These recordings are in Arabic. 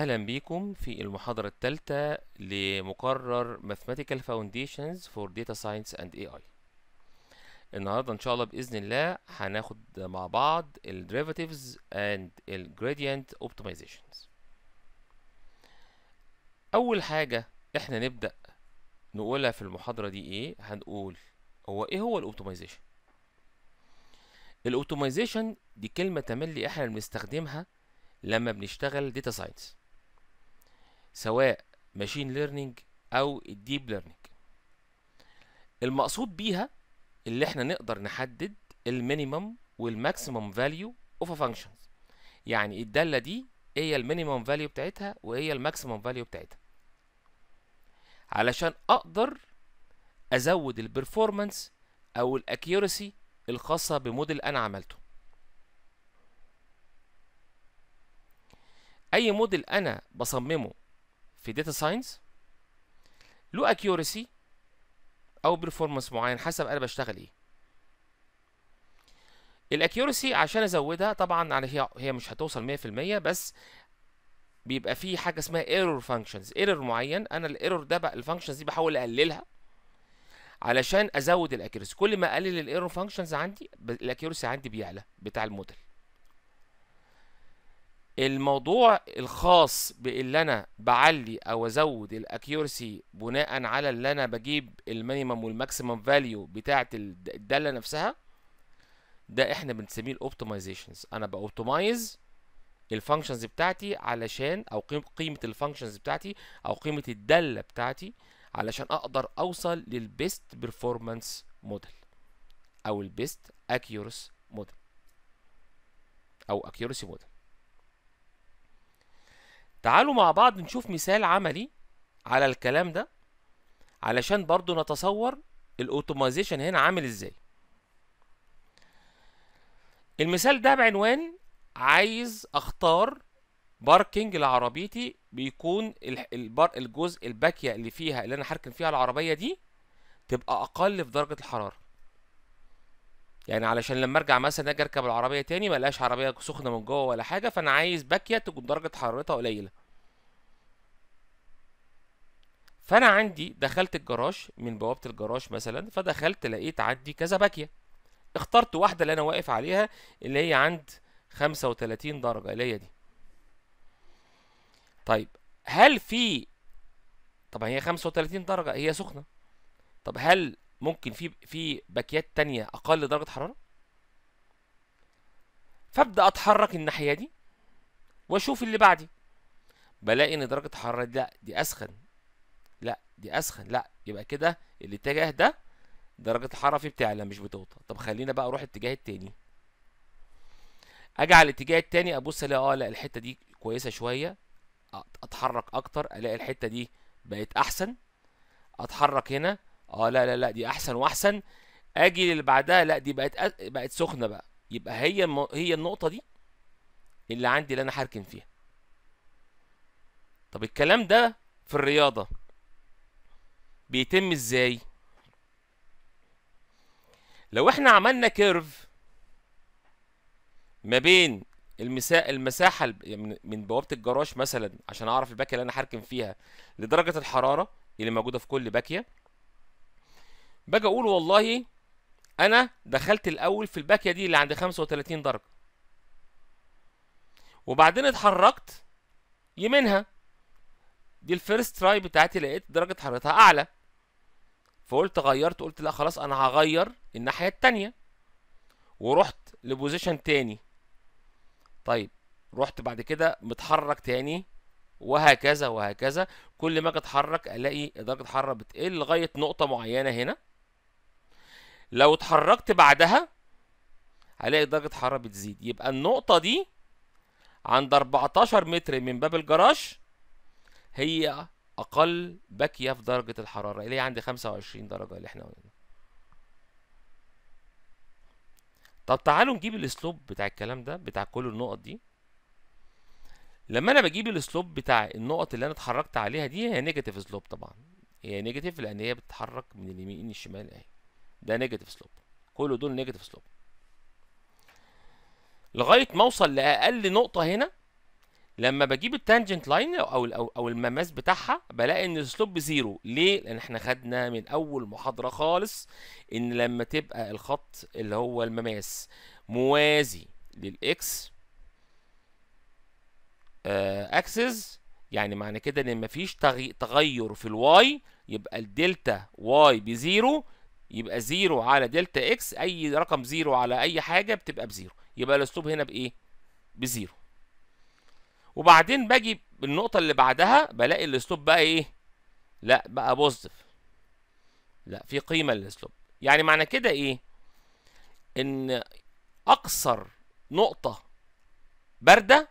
أهلا بيكم في المحاضرة الثالثة لمقرر Mathematical Foundations for Data Science and AI النهاردة إن شاء الله بإذن الله هناخد مع بعض ال Derivatives and الـ Gradient Optimizations أول حاجة إحنا نبدأ نقولها في المحاضرة دي إيه هنقول هو إيه هو الـ Optimization الـ Optimization دي كلمة تملي إحنا بنستخدمها لما بنشتغل Data Science سواء ماشين ليرنينج او الديب ليرنينج المقصود بيها اللي احنا نقدر نحدد المينيمم والماكسيمم فاليو اوف فانكشنز يعني الداله دي ايه هي المينيمم فاليو بتاعتها وايه هي الماكسيمم فاليو بتاعتها علشان اقدر ازود البرفورمانس او الاكيورسي الخاصه بموديل انا عملته اي موديل انا بصممه في داتا ساينس له اكيورسي او برفورمانس معين حسب انا بشتغل ايه الاكيورسي عشان ازودها طبعا على هي هي مش هتوصل 100% بس بيبقى في حاجه اسمها ايرور فانكشنز ايرور معين انا الايرور ده بقى الفانكشنز دي بحاول اقللها علشان ازود الاكيورسي كل ما اقلل الايرور فانكشنز عندي الاكيورسي عندي بيعلى بتاع الموديل الموضوع الخاص باللي انا بعلي او ازود الاكيورسي بناء على اللي انا بجيب المينيمم والماكسيمم فاليو بتاعه الداله نفسها ده احنا بنسميه الاوبتمايزيشنز انا باوبتمايز الفانكشنز بتاعتي علشان او قيمه الفانكشنز بتاعتي او قيمه الداله بتاعتي علشان اقدر اوصل للبيست بيرفورمانس موديل او البيست اكيورس موديل او اكيورسي موديل تعالوا مع بعض نشوف مثال عملي على الكلام ده علشان برضو نتصور الاوتوميزيشن هنا عامل ازاي المثال ده بعنوان عايز اختار باركينج لعربيتي بيكون الجزء الباكيه اللي فيها اللي انا هركن فيها العربيه دي تبقى اقل في درجه الحراره يعني علشان لما ارجع مثلا اجي اركب العربيه تاني ما الاقيش عربيه سخنه من جوه ولا حاجه فانا عايز باكيه تكون درجه حرارتها قليله فانا عندي دخلت الجراج من بوابه الجراج مثلا فدخلت لقيت عندي كذا باكيه اخترت واحده اللي انا واقف عليها اللي هي عند 35 درجه اللي هي دي طيب هل في طبعا هي 35 درجه هي سخنه طب هل ممكن في في باكيات تانية اقل درجه حراره فابدا اتحرك الناحيه دي واشوف اللي بعدي بلاقي ان درجه الحراره دي لا دي اسخن لا دي اسخن لا يبقى كده الاتجاه ده درجه الحراره فيه بتعلى مش بتوطى طب خلينا بقى اروح الاتجاه التاني اجي على الاتجاه التاني ابص الاقي اه لا الحته دي كويسه شويه اتحرك اكتر الاقي الحته دي بقت احسن اتحرك هنا اه لا لا لا دي احسن واحسن اجي اللي بعدها لا دي بقت بقت سخنه بقى يبقى هي هي النقطه دي اللي عندي اللي انا حركن فيها طب الكلام ده في الرياضه بيتم ازاي لو احنا عملنا كيرف ما بين المسا... المساحه يعني من بوابه الجراج مثلا عشان اعرف الباكيه اللي انا حركن فيها لدرجه الحراره اللي موجوده في كل باكيه باجي اقول والله انا دخلت الاول في الباكيه دي اللي عند 35 درجه وبعدين اتحركت يمينها دي الفيرست تراي بتاعتي لقيت درجه حرارتها اعلى فقلت غيرت قلت لا خلاص انا هغير الناحيه التانية ورحت لبوزيشن تاني طيب رحت بعد كده متحرك تاني وهكذا وهكذا كل ما اجي اتحرك الاقي درجه الحراره بتقل لغايه نقطه معينه هنا لو اتحركت بعدها هلاقي درجة حرارة بتزيد يبقى النقطة دي عند 14 متر من باب الجراج هي أقل باكية في درجة الحرارة اللي هي عند 25 درجة اللي احنا قلنا طب تعالوا نجيب الاسلوب بتاع الكلام ده بتاع كل النقط دي لما انا بجيب الاسلوب بتاع النقط اللي انا اتحركت عليها دي هي نيجاتيف سلوب طبعا هي نيجاتيف لان هي بتتحرك من اليمين الشمال اهي ده نيجاتيف سلوب كل دول نيجاتيف سلوب لغايه ما اوصل لاقل نقطه هنا لما بجيب التانجنت لاين او او او المماس بتاعها بلاقي ان السلوب زيرو ليه لان احنا خدنا من اول محاضره خالص ان لما تبقى الخط اللي هو المماس موازي للاكس اكسس آه، يعني معنى كده ان مفيش تغير في الواي يبقى الدلتا واي بزيرو يبقى زيرو على دلتا اكس اي رقم زيرو على اي حاجه بتبقى بزيرو يبقى الاسلوب هنا بايه بزيرو وبعدين باجي بالنقطه اللي بعدها بلاقي الاسلوب بقى ايه لا بقى بوزيتيف لا في قيمه للاسلوب يعني معنى كده ايه ان اقصر نقطه بارده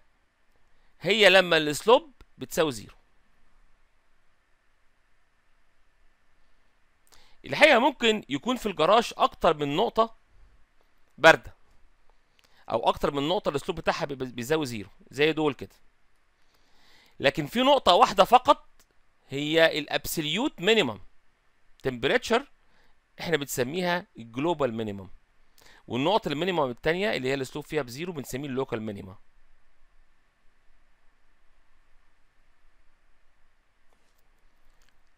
هي لما الاسلوب بتساوي زيرو الحقيقه ممكن يكون في الجراج اكتر من نقطه بارده او اكتر من نقطه الاسلوب بتاعها بيساوي زيرو زي دول كده لكن في نقطه واحده فقط هي الابسوليوت مينيمم تمبريتشر احنا بنسميها الجلوبال مينيمم والنقط المينيمم التانية اللي هي الاسلوب فيها بزيرو بنسميه اللوكال مينيمم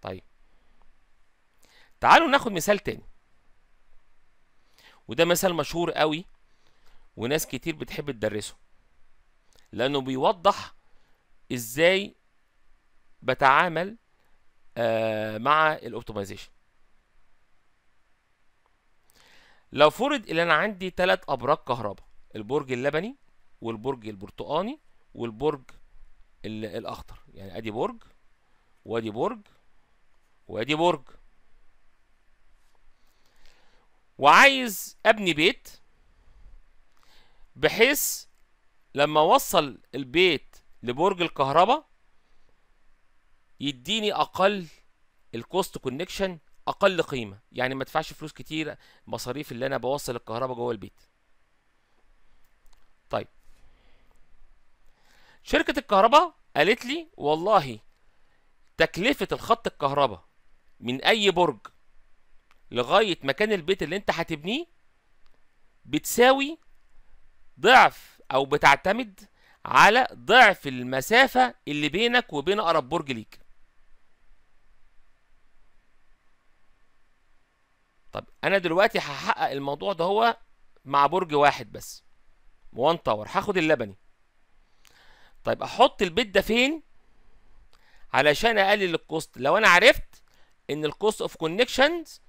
طيب تعالوا ناخد مثال تاني وده مثال مشهور قوي وناس كتير بتحب تدرسه لانه بيوضح ازاي بتعامل آه، مع الاوبتمايزيشن لو فرض ان انا عندي تلات ابراج كهرباء البرج اللبني والبرج البرتقاني والبرج الاخضر يعني ادي برج وادي برج وادي برج وعايز ابني بيت بحيث لما اوصل البيت لبرج الكهرباء يديني اقل الكوست كونكشن اقل قيمه يعني ما ادفعش فلوس كتير مصاريف اللي انا بوصل الكهرباء جوه البيت طيب شركه الكهرباء قالت لي والله تكلفه الخط الكهرباء من اي برج لغايه مكان البيت اللي انت هتبنيه بتساوي ضعف او بتعتمد على ضعف المسافه اللي بينك وبين اقرب برج ليك طب انا دلوقتي هحقق الموضوع ده هو مع برج واحد بس وان تاور هاخد اللبني طيب احط البيت ده فين علشان اقلل الكوست لو انا عرفت ان الكوست اوف كونكشنز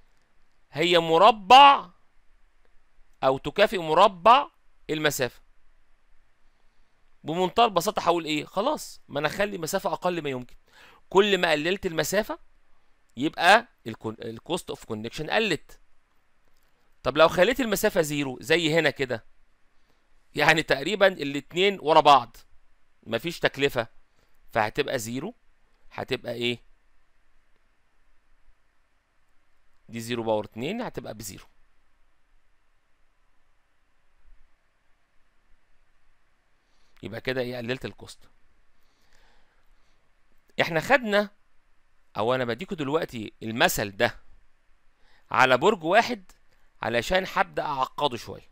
هي مربع أو تكافئ مربع المسافة بمنتهى البساطة هقول إيه؟ خلاص ما أنا أخلي مسافة أقل ما يمكن كل ما قللت المسافة يبقى الكوست اوف كونكشن قلت طب لو خليت المسافة زيرو زي هنا كده يعني تقريبا الاتنين ورا بعض مفيش تكلفة فهتبقى زيرو هتبقى ايه دي 0 باور 2 هتبقى بزيرو يبقى كده ايه قللت الكوست احنا خدنا او انا بديكوا دلوقتي المثل ده على برج واحد علشان حبدا اعقده شويه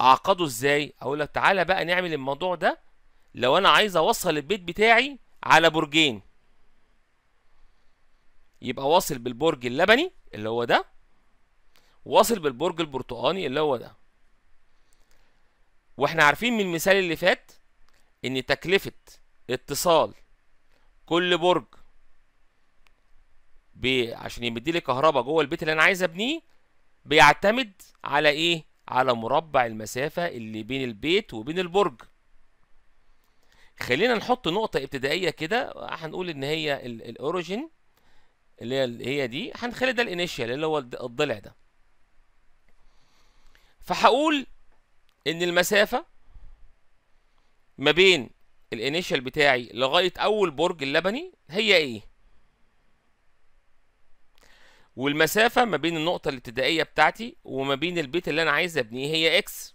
اعقده ازاي اقول لك تعالى بقى نعمل الموضوع ده لو انا عايز اوصل البيت بتاعي على برجين يبقى واصل بالبرج اللبني اللي هو ده واصل بالبرج البرتقاني اللي هو ده واحنا عارفين من المثال اللي فات ان تكلفة اتصال كل برج ب عشان يمدي لي كهرباء جوه البيت اللي انا عايز ابنيه بيعتمد على ايه على مربع المسافة اللي بين البيت وبين البرج خلينا نحط نقطة ابتدائية كده هنقول ان هي الاوريجين اللي هي هي دي هنخلي ده الانيشال اللي هو الضلع ده فهقول ان المسافه ما بين الانيشال بتاعي لغايه اول برج اللبني هي ايه والمسافه ما بين النقطه الابتدائيه بتاعتي وما بين البيت اللي انا عايز ابنيه هي اكس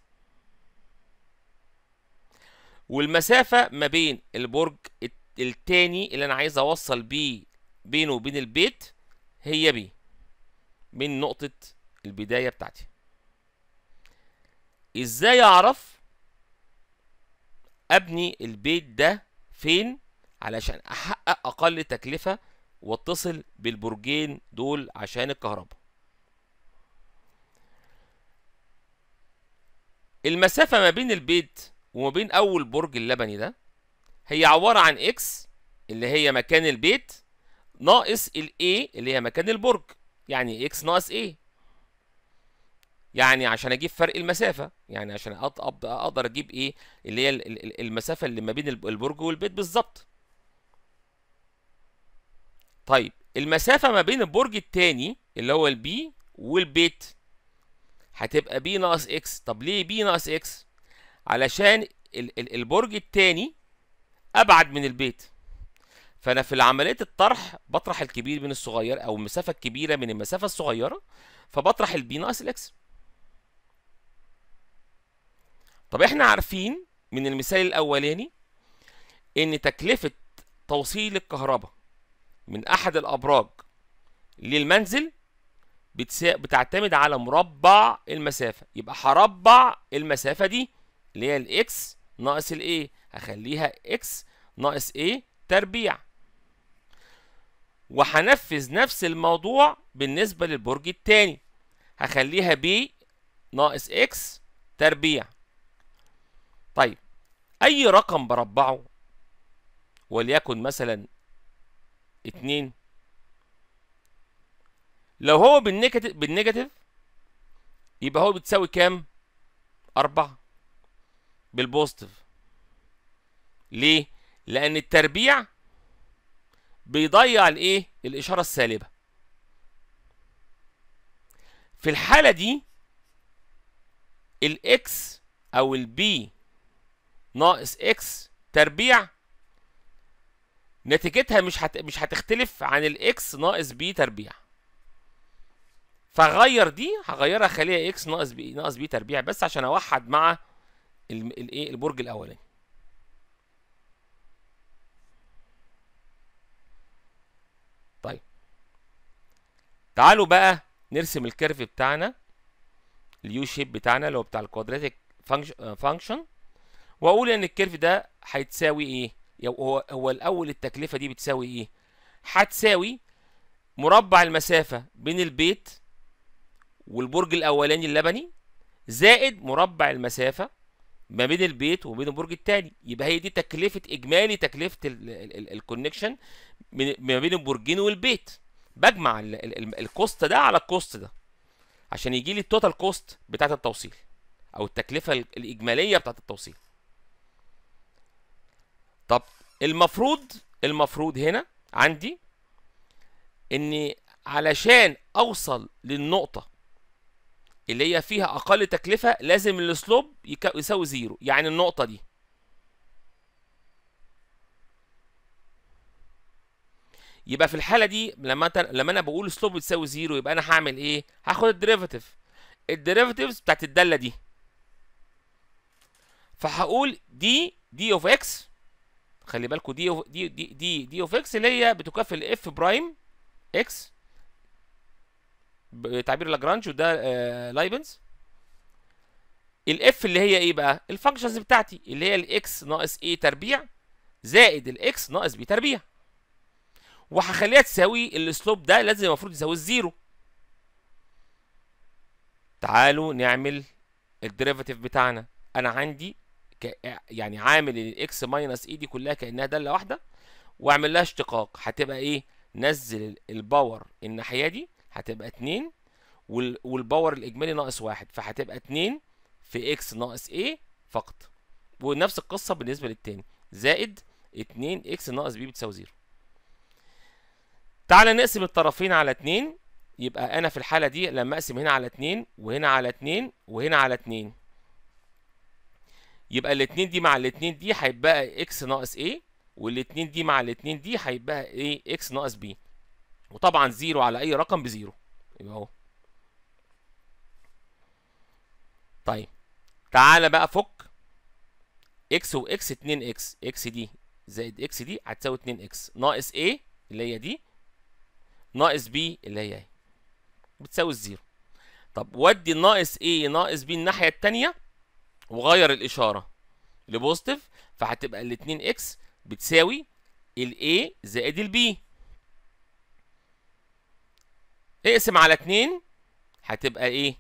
والمسافه ما بين البرج التاني اللي انا عايز اوصل بيه بينه وبين البيت هي بي من نقطة البداية بتاعتي ازاي اعرف ابني البيت ده فين علشان احقق اقل تكلفة واتصل بالبرجين دول عشان الكهرباء المسافة ما بين البيت وما بين اول برج اللبني ده هي عبارة عن اكس اللي هي مكان البيت ناقص ال A اللي هي مكان البرج يعني X ناقص A يعني عشان اجيب فرق المسافه يعني عشان اقدر اجيب ايه اللي هي المسافه اللي ما بين البرج والبيت بالظبط طيب المسافه ما بين البرج الثاني اللي هو البي والبيت هتبقى بي ناقص اكس طب ليه بي ناقص اكس علشان البرج الثاني ابعد من البيت فانا في عمليه الطرح بطرح الكبير من الصغير او المسافه الكبيره من المسافه الصغيره فبطرح البي ناقص الاكس طب احنا عارفين من المثال الاولاني ان تكلفه توصيل الكهرباء من احد الابراج للمنزل بتعتمد على مربع المسافه يبقى هربع المسافه دي اللي هي الاكس ناقص الايه هخليها اكس ناقص ايه تربيع وهنفذ نفس الموضوع بالنسبة للبرج التاني هخليها ب ناقص اكس تربيع طيب أي رقم بربعه وليكن مثلا اتنين لو هو بالنيجاتيف بالنيجاتيف يبقى هو بتساوي كام؟ أربعة بالبوستيف ليه؟ لأن التربيع بيضيع الايه الاشاره السالبه في الحاله دي الاكس او البي ناقص اكس تربيع نتيجتها مش هت... مش هتختلف عن الاكس ناقص بي تربيع فغير دي هغيرها خليها اكس ناقص بي ناقص بي تربيع بس عشان اوحد مع الايه البرج الاولاني تعالوا بقى نرسم الكيرف بتاعنا اليو شيب بتاعنا اللي هو بتاع الكوادراتيك آه، فانكشن واقول ان الكيرف ده هيتساوي ايه هو هو الاول التكلفه دي بتساوي ايه هتساوي مربع المسافه بين البيت والبرج الاولاني اللبني زائد مربع المسافه ما بين البيت وبين البرج الثاني يبقى هي دي تكلفه اجمالي تكلفه الكونكشن ما بين البرجين والبيت بجمع الكوست ده على الكوست ده عشان يجي لي التوتال كوست بتاعت التوصيل او التكلفه الاجماليه بتاعت التوصيل طب المفروض المفروض هنا عندي اني علشان اوصل للنقطه اللي هي فيها اقل تكلفه لازم السلوب يساوي زيرو يعني النقطه دي يبقى في الحاله دي لما لما انا بقول سلوب بتساوي زيرو يبقى انا هعمل ايه هاخد الديريفاتيف الديريفاتيفز بتاعت الداله دي فهقول دي دي اوف اكس خلي بالكم دي دي دي دي اوف اكس اللي هي بتكافئ اف برايم اكس بتعبير لاجرانج وده لايبنز آه، الاف اللي هي ايه بقى الفانكشنز بتاعتي اللي هي الاكس ناقص ايه تربيع زائد الاكس ناقص بي تربيع وهخليها تساوي السلوب ده لازم المفروض يساوي الزيرو تعالوا نعمل الديريفاتيف بتاعنا انا عندي ك... يعني عامل الاكس ماينس اي دي كلها كانها داله واحده واعمل لها اشتقاق هتبقى ايه نزل الباور الناحيه دي هتبقى 2 وال... والباور الاجمالي ناقص 1 فهتبقى 2 في اكس ناقص اي فقط ونفس القصه بالنسبه للتاني زائد 2 اكس ناقص بي بتساوي 0 تعالى نقسم الطرفين على 2 يبقى انا في الحاله دي لما اقسم هنا على 2 وهنا على 2 وهنا على 2 يبقى ال ال2 دي مع ال2 دي هيبقى اكس ناقص a 2 دي مع ال2 دي هيبقى ايه اكس ناقص b وطبعا زيرو على اي رقم بزيرو يبقى اهو طيب تعالى بقى فك اكس واكس 2 اكس اكس دي زائد اكس دي هتساوي 2 اكس ناقص a اللي هي دي ناقص بي اللي هي اهي بتساوي الزيرو طب ودي ناقص ايه ناقص بي الناحيه الثانيه وغير الاشاره لبوزيتيف فهتبقى ال 2 اكس بتساوي ال A زائد ال B اقسم على 2 هتبقى ايه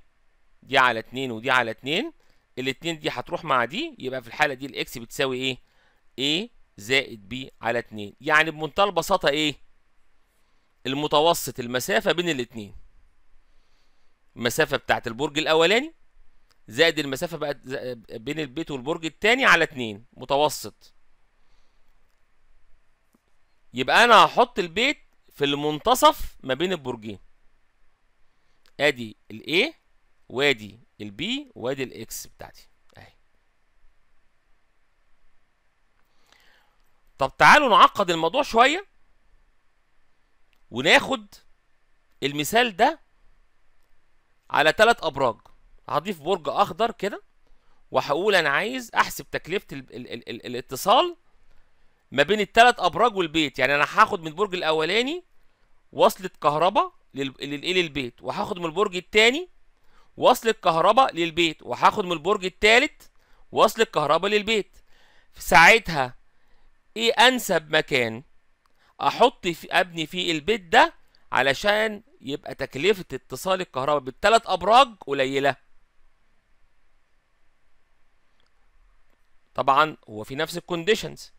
دي على 2 ودي على 2 الاتنين دي هتروح مع دي يبقى في الحاله دي الاكس بتساوي ايه A زائد B على 2 يعني بمنتهى البساطه ايه المتوسط المسافة بين الاتنين المسافة بتاعت البرج الأولاني زائد المسافة بقت بين البيت والبرج التاني على اتنين متوسط يبقى أنا هحط البيت في المنتصف ما بين البرجين ادي الـ A وادي الـ B وادي الـ X بتاعتي اهي طب تعالوا نعقد الموضوع شويه وناخد المثال ده على تلات ابراج هضيف برج اخضر كده وهقول انا عايز احسب تكلفه الـ الـ الـ الـ الاتصال ما بين التلات ابراج والبيت يعني انا هاخد من البرج الاولاني وصله كهرباء للبيت وهاخد من البرج الثاني وصله كهرباء للبيت وهاخد من البرج الثالث وصله كهرباء للبيت ساعتها ايه انسب مكان احط في ابني فيه البيت ده علشان يبقى تكلفه اتصال الكهرباء بالثلاث ابراج قليله طبعا هو في نفس الكونديشنز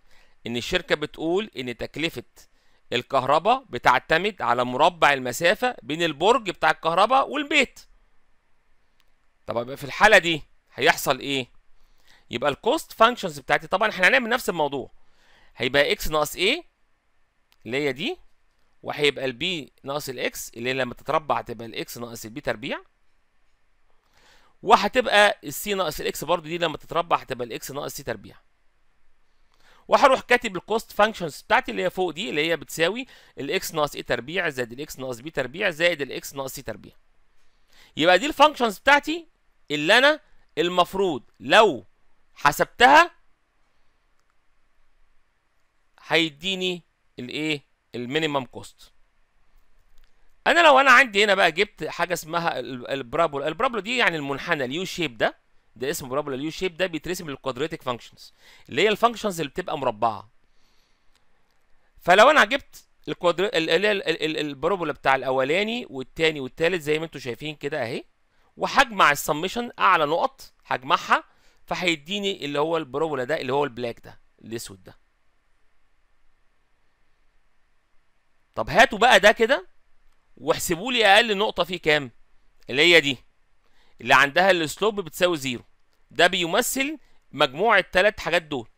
ان الشركه بتقول ان تكلفه الكهرباء بتعتمد على مربع المسافه بين البرج بتاع الكهرباء والبيت طب يبقى في الحاله دي هيحصل ايه يبقى الكوست فانكشنز بتاعتي طبعا احنا هنعمل نفس الموضوع هيبقى اكس ناقص ايه اللي هي دي وهيبقى البي ناقص الاكس اللي لما تتربع تبقى الاكس ناقص البي تربيع وهتبقى السي ناقص الاكس برضو دي لما تتربع هتبقى الاكس ناقص سي تربيع وهروح كاتب الكوست فانكشنز بتاعتي اللي هي فوق دي اللي هي بتساوي الاكس ناقص اي تربيع زائد الاكس ناقص بي تربيع زائد الاكس ناقص سي تربيع يبقى دي الفانكشنز بتاعتي اللي انا المفروض لو حسبتها هيديني الايه المينيمم كوست انا لو انا عندي هنا بقى جبت حاجه اسمها البرابولا البرابولا دي يعني المنحنى اليو شيب ده ده اسمه برابولا اليو شيب ده بيترسم للكوادريتك فانكشنز اللي هي الفانكشنز اللي بتبقى مربعه فلو انا جبت الكوادر البرابولا بتاع الاولاني والتاني والتالت زي ما انتم شايفين كده اهي وهجمع السمشن اعلى نقط هجمعها فهيديني اللي هو البرابولا ده اللي هو البلاك ده الاسود ده طب هاتوا بقى ده كده واحسبوا لي اقل نقطه فيه كام اللي هي دي اللي عندها السلوب بتساوي زيرو ده بيمثل مجموع الثلاث حاجات دول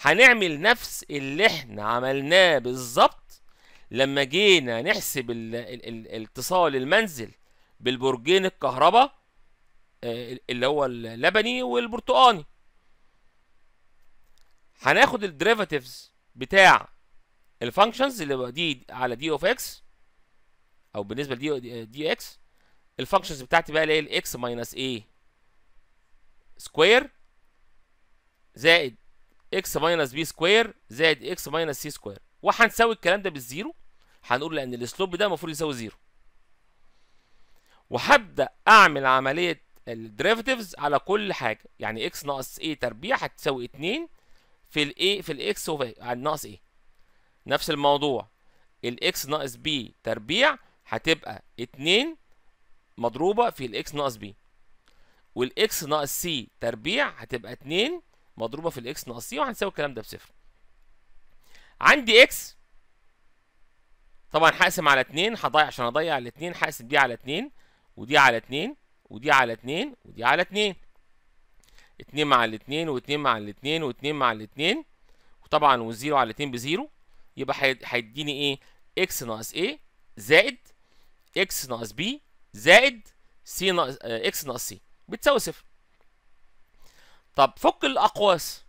هنعمل نفس اللي احنا عملناه بالظبط لما جينا نحسب ال اتصال المنزل بالبرجين الكهرباء آه، اللي هو اللبني والبرتقاني هناخد الديريفاتيفز بتاع الفانكشنز اللي هو دي على دي اوف اكس او بالنسبه لدي دي اكس الفانكشنز بتاعتي بقى اللي هي الاكس ماينس اي سكوير زائد اكس ماينس بي سكوير زائد اكس ماينس سي سكوير وهنساوي الكلام ده بالزيرو هنقول لان السلوب ده المفروض يساوي زيرو وهبدا اعمل عمليه الديريفيتيفز على كل حاجه يعني اكس ناقص اي تربيع هتساوي 2 في A في الاكس على ناقص A. نفس الموضوع الاكس ناقص بي تربيع هتبقى 2 مضروبه في الاكس ناقص بي والاكس ناقص سي تربيع هتبقى 2 مضروبه في الاكس ناقص سي وهنساوي الكلام ده بصفر عندي اكس طبعا هقسم على 2 هضيع عشان اضيع الاثنين هقسم دي على 2 ودي على 2 ودي على 2 ودي على 2 2 مع الاتنين واثنين مع الاتنين واثنين مع الاتنين وطبعا وزيرو على الاتنين بزيرو يبقى هيديني ايه اكس ناقص اي زائد اكس ناقص بي زائد سي ناقص آه، اكس ناقص سي بتساوي صفر طب فك الاقواس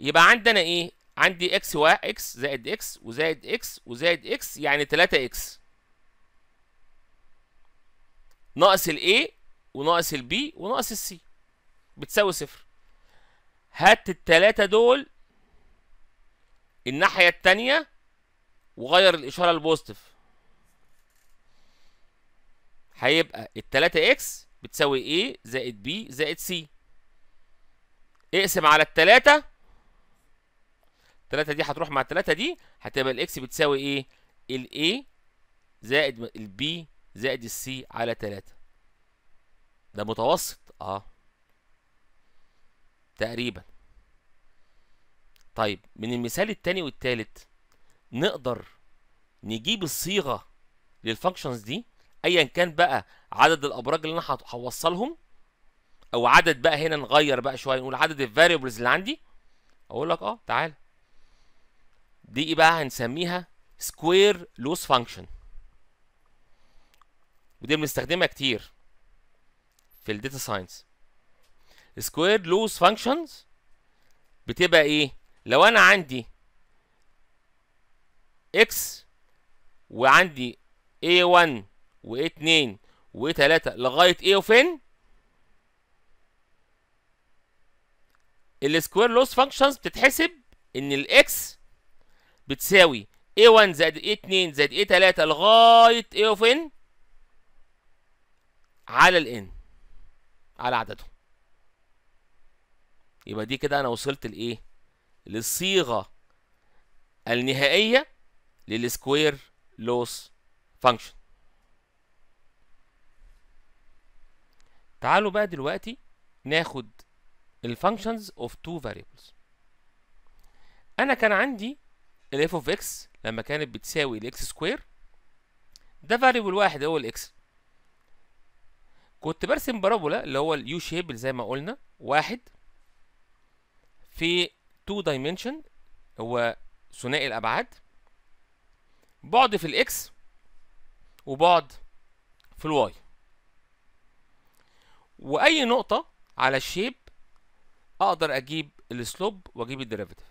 يبقى عندنا ايه عندي اكس و اكس زائد اكس وزائد اكس وزائد اكس يعني 3 اكس ناقص الاي وناقص البي وناقص السي بتساوي صفر هات التلاتة دول الناحية التانية وغير الإشارة البوزيتيف هيبقى التلاتة إكس بتساوي A إيه زائد B زائد C اقسم على التلاتة التلاتة دي هتروح مع التلاتة دي هتبقى الإكس بتساوي إيه؟ A زائد B زائد السي على تلاتة ده متوسط اه تقريبا طيب من المثال التاني والتالت نقدر نجيب الصيغه للفانكشنز دي ايا كان بقى عدد الابراج اللي انا هوصلهم او عدد بقى هنا نغير بقى شويه نقول عدد الفاريبلز اللي عندي اقول لك اه تعالى دي ايه بقى هنسميها سكوير لوس فانكشن ودي بنستخدمها كتير في الداتا ساينس سكوير لوز فانكشنز بتبقى ايه لو انا عندي اكس وعندي a1 و2 و3 لغايه a وفين السكوير لوس فانكشنز بتتحسب ان الاكس بتساوي a1 زائد a2 زائد a3 لغايه a of n على الان على عددهم يبقى دي كده انا وصلت لايه للصيغه النهائيه للسكوير لوس فانكشن تعالوا بقى دلوقتي ناخد الفانكشنز اوف تو فاريبلز انا كان عندي الاف اوف اكس لما كانت بتساوي الاكس سكوير ده فاريبل واحد هو الاكس كنت برسم بارابولا اللي هو اليو شيب زي ما قلنا واحد في 2 دايمنشن هو ثنائي الابعاد بعد في الاكس وبعد في الواي واي نقطه على الشيب اقدر اجيب السلوب واجيب الديريفيتيف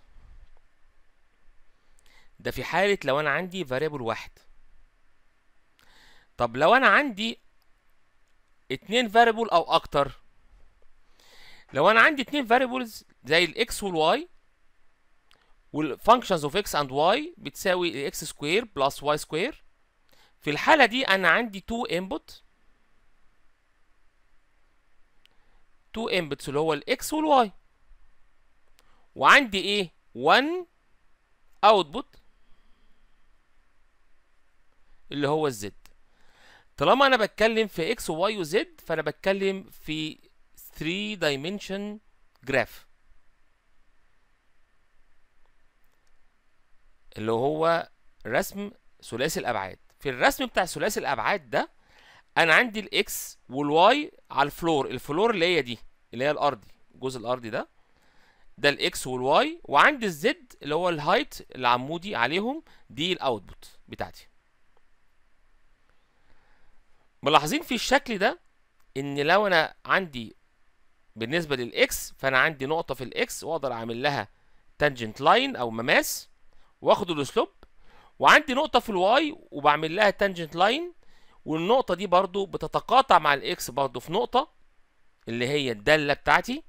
ده في حاله لو انا عندي فاريبل واحد طب لو انا عندي اتنين فاريبل او اكتر لو انا عندي اتنين فاريبلز زي الاكس والواي والفانكشنز اوف اكس اند واي بتساوي الاكس سكوير بلس واي سكوير في الحاله دي انا عندي تو انبوت تو انبوتس اللي هو الاكس والواي وعندي ايه 1 اوتبوت اللي هو الزد طالما انا بتكلم في اكس وواي وزد فانا بتكلم في 3 dimension graph اللي هو رسم ثلاثي الابعاد في الرسم بتاع ثلاثي الابعاد ده انا عندي الاكس والواي على الفلور الفلور اللي هي دي اللي هي الارضي الجزء الارضي ده ده الاكس والواي وعندي الزد اللي هو الهايت العمودي عليهم دي الاوتبوت بتاعتي ملاحظين في الشكل ده ان لو انا عندي بالنسبه للاكس فانا عندي نقطه في الاكس واقدر اعمل لها تانجنت لاين او مماس واخد الأسلوب وعندي نقطه في الواي وبعمل لها تانجنت لاين والنقطه دي برضو بتتقاطع مع الاكس برضو في نقطه اللي هي الداله بتاعتي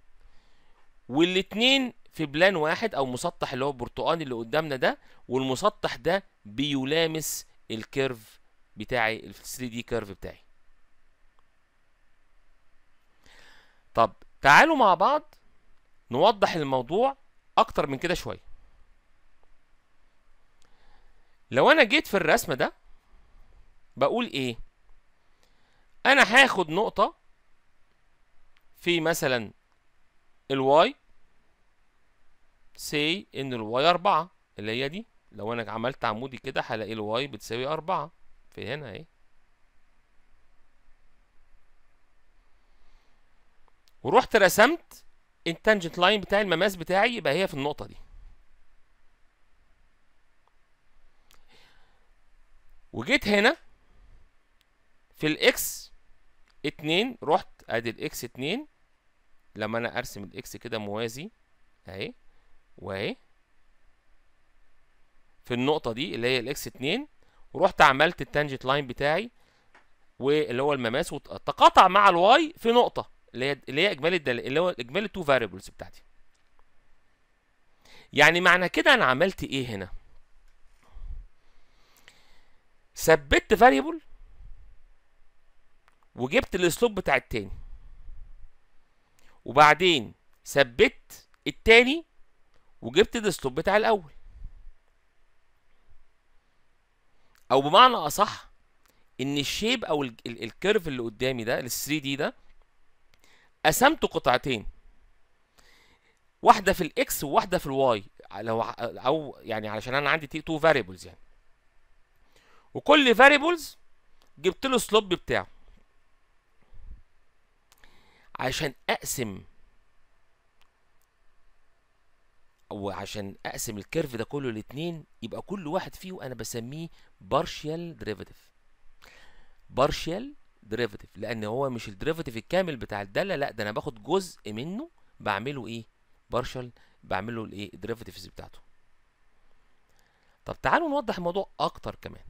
والاتنين في بلان واحد او مسطح اللي هو البرتقاني اللي قدامنا ده والمسطح ده بيلامس الكيرف بتاعي ال 3 دي كيرف بتاعي تعالوا مع بعض نوضح الموضوع اكتر من كده شويه لو انا جيت في الرسم ده بقول ايه انا هاخد نقطه في مثلا الواي سي ان الواي أربعة اللي هي دي لو انا عملت عمودي كده هلاقي الواي بتساوي أربعة في هنا ايه ورحت رسمت التانجنت لاين بتاع المماس بتاعي يبقى هي في النقطة دي وجيت هنا في الاكس اتنين رحت ادي الاكس اتنين لما انا ارسم الاكس كده موازي اهي واهي في النقطة دي اللي هي الاكس اتنين ورحت عملت التانجنت لاين بتاعي واللي هو المماس وتقاطع مع الواي في نقطة اللي هي اللي هي اجمالي الدل... اللي هو اجمالي التو فاريبلز بتاعتي يعني معنى كده انا عملت ايه هنا ثبت فاريبل وجبت الاسلوب بتاع التاني وبعدين ثبت التاني وجبت الاسلوب بتاع الاول او بمعنى اصح ان الشيب او الكيرف اللي قدامي ده ال 3 دي ده قسمته قطعتين واحده في الاكس وواحده في الواي لو او يعني علشان انا عندي تو فاريبلز يعني وكل فاريبلز جبت له السلوب بتاعه عشان اقسم او عشان اقسم الكيرف ده كله الاثنين يبقى كل واحد فيهم انا بسميه بارشيال ديريفاتيف بارشيال ديريفيتيف لان هو مش الدريفيتيف الكامل بتاع الداله لا ده انا باخد جزء منه بعمله ايه بارشل بعمله الايه الديريفيتيفز بتاعته طب تعالوا نوضح الموضوع اكتر كمان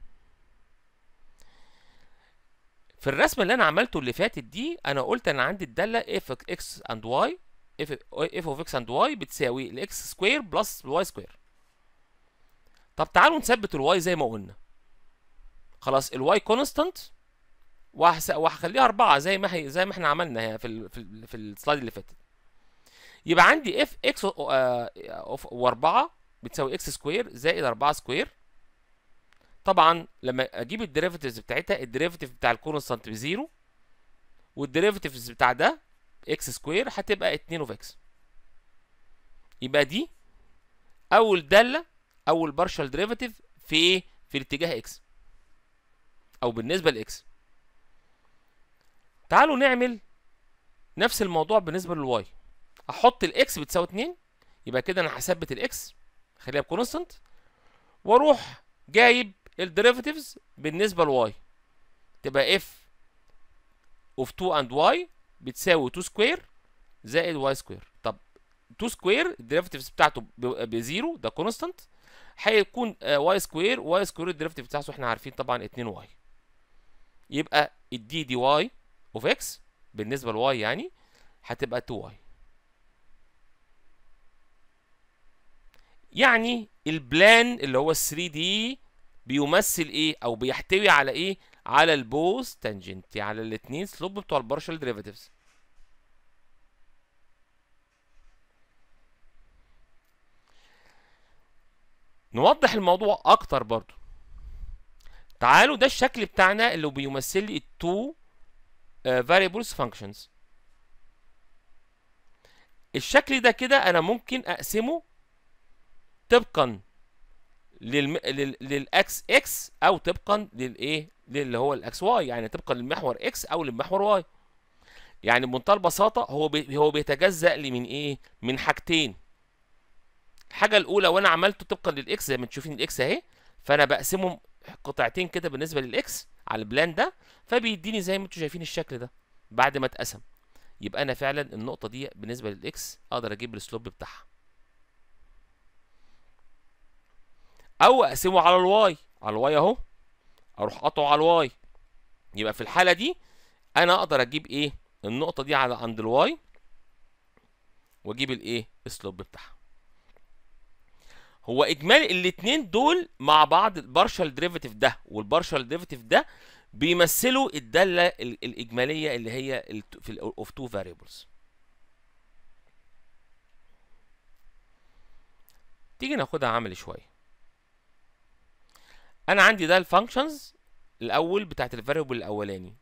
في الرسمه اللي انا عملته اللي فاتت دي انا قلت انا عندي الداله اف اكس اند واي اف اوف اكس اند واي بتساوي الاكس سكوير بلس الواي سكوير طب تعالوا نثبت الواي زي ما قلنا خلاص الواي كونستانت وهخليها اربعه زي ما هي زي ما احنا عملنا في ال في, ال في السلايد اللي فاتت يبقى عندي اف اكس و4 بتساوي اكس سكوير زائد 4 سكوير طبعا لما اجيب الديريفيتيفز بتاعتها الديريفيتيف بتاع الكونستانت بزيرو والديريفيتيفز بتاع ده اكس سكوير هتبقى 2 اوف اكس يبقى دي اول داله اول بارشال ديريفيتيف في ايه في الاتجاه اكس او بالنسبه لاكس تعالوا نعمل نفس الموضوع بالنسبه للواي احط الاكس بتساوي 2 يبقى كده انا هثبت الاكس خليها بكونستنت واروح جايب الديريفيتيفز بالنسبه للواي تبقى اف اوف 2 اند واي بتساوي 2 سكوير زائد واي سكوير طب 2 سكوير الديريفيتيفز بتاعته بزيرو ده كونستنت هيكون واي سكوير واي سكوير الديريفيتيف بتاعته احنا عارفين طبعا 2 واي يبقى الدي دي واي اوف اكس بالنسبه لواي يعني هتبقى 2y يعني البلان اللي هو 3 دي بيمثل ايه او بيحتوي على ايه على البوز تانجنت على الاثنين سلوب بتوع البارشال ديريفاتيفز نوضح الموضوع اكتر برضو تعالوا ده الشكل بتاعنا اللي بيمثل لي ال 2 آه، variables functions الشكل ده كده انا ممكن اقسمه طبقا للم... لل... للاكس اكس او طبقا للايه للي هو الاكس واي يعني طبقا للمحور اكس او للمحور واي يعني بمنتهى البساطه هو بي... هو بيتجزأ لي من ايه من حاجتين الحاجه الاولى وانا عملته طبقا للاكس زي ما تشوفين الاكس اهي فانا بقسمهم قطعتين كده بالنسبه للاكس على البلان ده فبيديني زي ما انتم شايفين الشكل ده بعد ما اتقسم يبقى انا فعلا النقطه دي بالنسبه للاكس اقدر اجيب السلوب بتاعها او اقسمه على الواي على الواي اهو اروح قاطعه على الواي يبقى في الحاله دي انا اقدر اجيب ايه النقطه دي على عند الواي واجيب الايه السلوب بتاعها هو اجمالي الاثنين دول مع بعض البارشال ديريفيتيف ده والبارشال ديريفيتيف ده بيمثلوا الداله الاجماليه اللي هي في اوف تو فاريبلز تيجي ناخدها عملي شويه انا عندي ده الفانكشنز الاول بتاعت الفاريبل الاولاني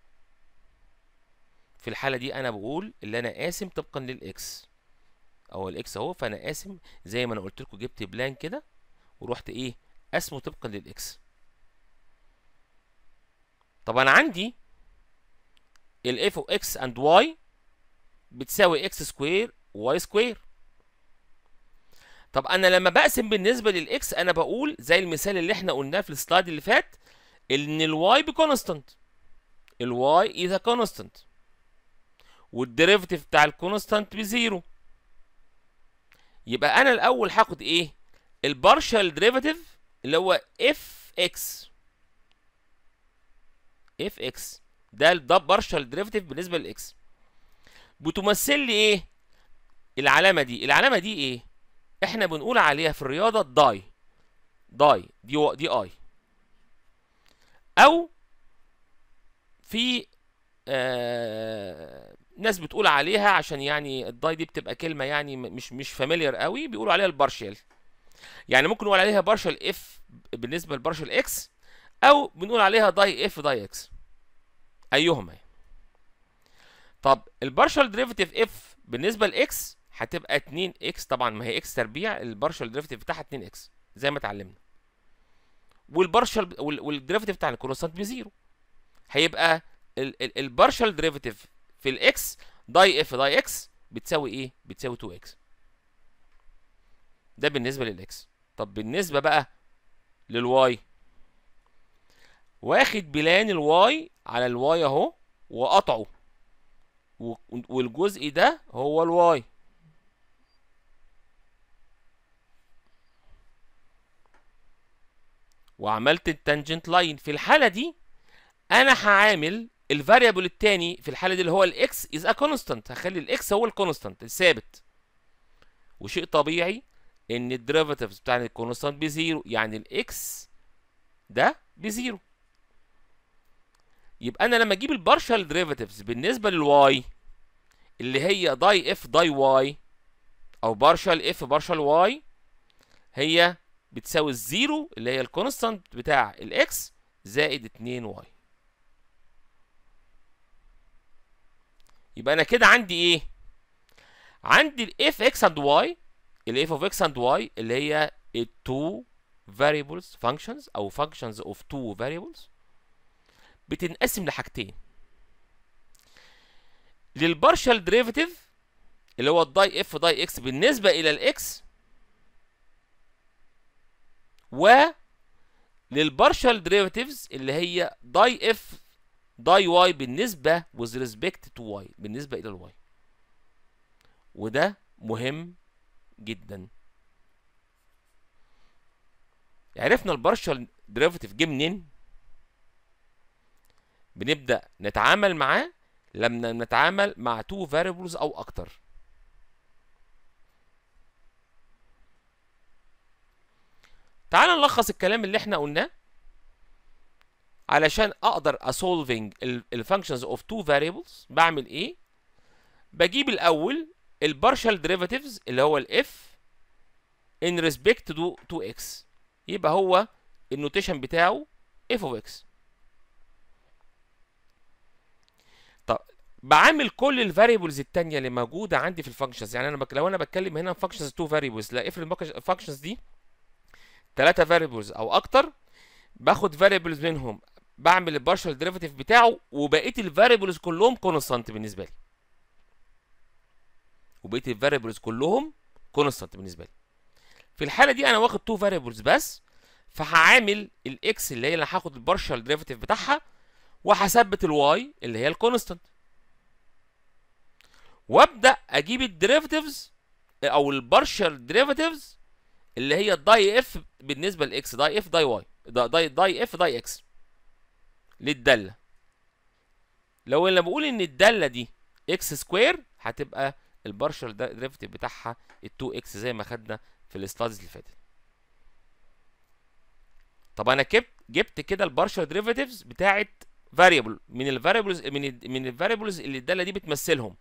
في الحاله دي انا بقول اللي انا قاسم طبقا للاكس اهو الاكس اهو فانا قاسم زي ما انا قلت لكم جبت بلان كده ورحت ايه قسمه طبقا للاكس طب انا عندي الاف اوف اكس اند واي بتساوي اكس سكوير واي سكوير طب انا لما بقسم بالنسبه للاكس انا بقول زي المثال اللي احنا قلناه في السلايد اللي فات ان الواي بكونستانت الواي از كونستانت والديريفيتيف بتاع الكونستانت بزيرو يبقى انا الاول هاخد ايه البارشال ديريفاتيف اللي هو اف اكس اف اكس ده ده بارشال ديريفاتيف بالنسبه للاكس بتمثل لي ايه العلامه دي العلامه دي ايه احنا بنقول عليها في الرياضه داي داي دي و... دي اي او في آه ناس بتقول عليها عشان يعني الداي دي بتبقى كلمه يعني مش مش فاميليار قوي بيقولوا عليها البارشال يعني ممكن نقول عليها بارشال اف بالنسبه للبارشال اكس او بنقول عليها داي اف داي اكس ايهما يعني. طب البارشال ديريفيتيف اف بالنسبه لاكس هتبقى 2 اكس طبعا ما هي اكس تربيع البارشال ديريفيتيف بتاعها 2 اكس زي ما اتعلمنا والبارشال والديريفيتيف بتاع الكونستانت بزيرو هيبقى البارشال ديريفيتيف في الاكس داي اف داي اكس بتساوي ايه؟ بتساوي 2 اكس. ده بالنسبه للاكس. طب بالنسبه بقى للواي واخد بلان الواي على الواي اهو وقطعه والجزء ده هو الواي وعملت التانجنت لاين في الحاله دي انا هعامل الفاريبل الثاني في الحاله دي اللي هو الاكس از ا كونستانت هخلي الاكس هو الكونستانت الثابت وشيء طبيعي ان الديريفاتيفز بتاع الكونستانت بزيرو يعني الاكس ده بزيرو يبقى انا لما اجيب البارشال ديريفاتيفز بالنسبه للواي اللي هي داي اف داي واي او بارشال اف بارشال واي هي بتساوي الزيرو اللي هي الكونستانت بتاع الاكس زائد 2 واي يبقى انا كده عندي ايه عندي الاف اكس اند واي الاف اوف اكس اند واي اللي هي التو variables functions او functions of two variables بتنقسم لحاجتين للبارشال ديريفيتيف اللي هو الداي اف داي اكس بالنسبه الى الاكس و للبارشال ديريفيتيفز اللي هي داي اف داي واي بالنسبه with respect to واي بالنسبه الى الواي وده مهم جدا عرفنا البارشال ديريفاتيف جه منين بنبدا نتعامل معاه لما نتعامل مع تو فاريبلز او اكتر تعال نلخص الكلام اللي احنا قلناه علشان اقدر اسولفنج الفانكشنز اوف تو فاريبلز بعمل ايه بجيب الاول البارشال ديريفاتيفز اللي هو الاف ان ريسبكت تو تو اكس يبقى هو النوتيشن بتاعه اف اوف اكس طب بعامل كل الفاريبلز الثانيه اللي موجودة عندي في الفانكشنز يعني انا لو انا بتكلم هنا فانكشنز تو فاريبلز لا افرض الفانكشنز دي ثلاثه فاريبلز او اكتر باخد فاريبلز منهم بعمل البارشال ديريفيتيف بتاعه وبقيه الفاريبلز كلهم كونستانت بالنسبه لي وبقيه الفاريبلز كلهم كونستانت بالنسبه لي في الحاله دي انا واخد تو فاريبلز بس فهعامل الاكس اللي هي اللي هاخد البارشال ديريفيتيف بتاعها وهثبت الواي اللي هي الكونستانت وابدا اجيب الديريفاتيفز او البارشال ديريفيتيفز اللي هي الداي اف بالنسبه لاكس داي اف داي واي داي داي اف داي اكس للدالة لو انا بقول ان الدالة دي اكس سكوير هتبقى البارشال ديريفيتيف بتاعها ال 2 اكس زي ما خدنا في الاستاذ اللي فاتت طب انا كبت جبت كده البارشال ديريفيتيفز بتاعه فاريبل من الفاريبلز من الـ من الفاريبلز اللي الداله دي بتمثلهم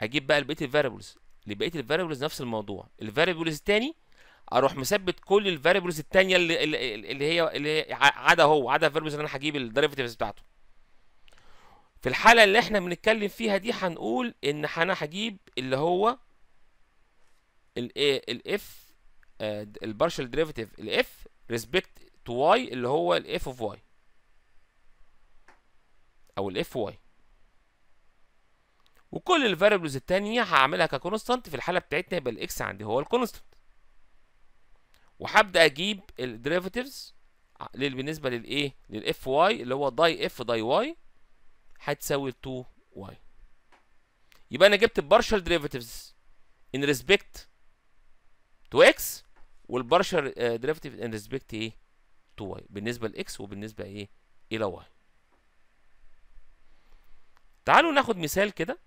اجيب بقى بقيه الفاريبلز لبقيه الفاريبلز نفس الموضوع الفاريبلز الثاني اروح مثبت كل الفاريبلز الثانيه اللي, اللي هي اللي هي عدا هو عدا الفاريبلز اللي انا هجيب الديريفيتيفز بتاعته في الحاله اللي احنا بنتكلم فيها دي هنقول ان انا هجيب اللي هو الاف البارشال ديريفيتيف الاف ريسبكت تو واي اللي هو الاف اوف واي او الاف واي وكل الفاريبلز الثانيه هعملها ككونستانت في الحالة بتاعتنا يبقى الاكس عندي هو الكونستانت وهبدا اجيب الديريفاتيفز بالنسبه للايه للاف واي اللي هو داي اف داي واي هتساوي 2 واي يبقى انا جبت البارشال ديريفاتيفز ان ريسبكت تو اكس والبارشال ديريفاتيف ان ريسبكت ايه تو واي بالنسبه لاكس وبالنسبه ايه الى واي تعالوا ناخد مثال كده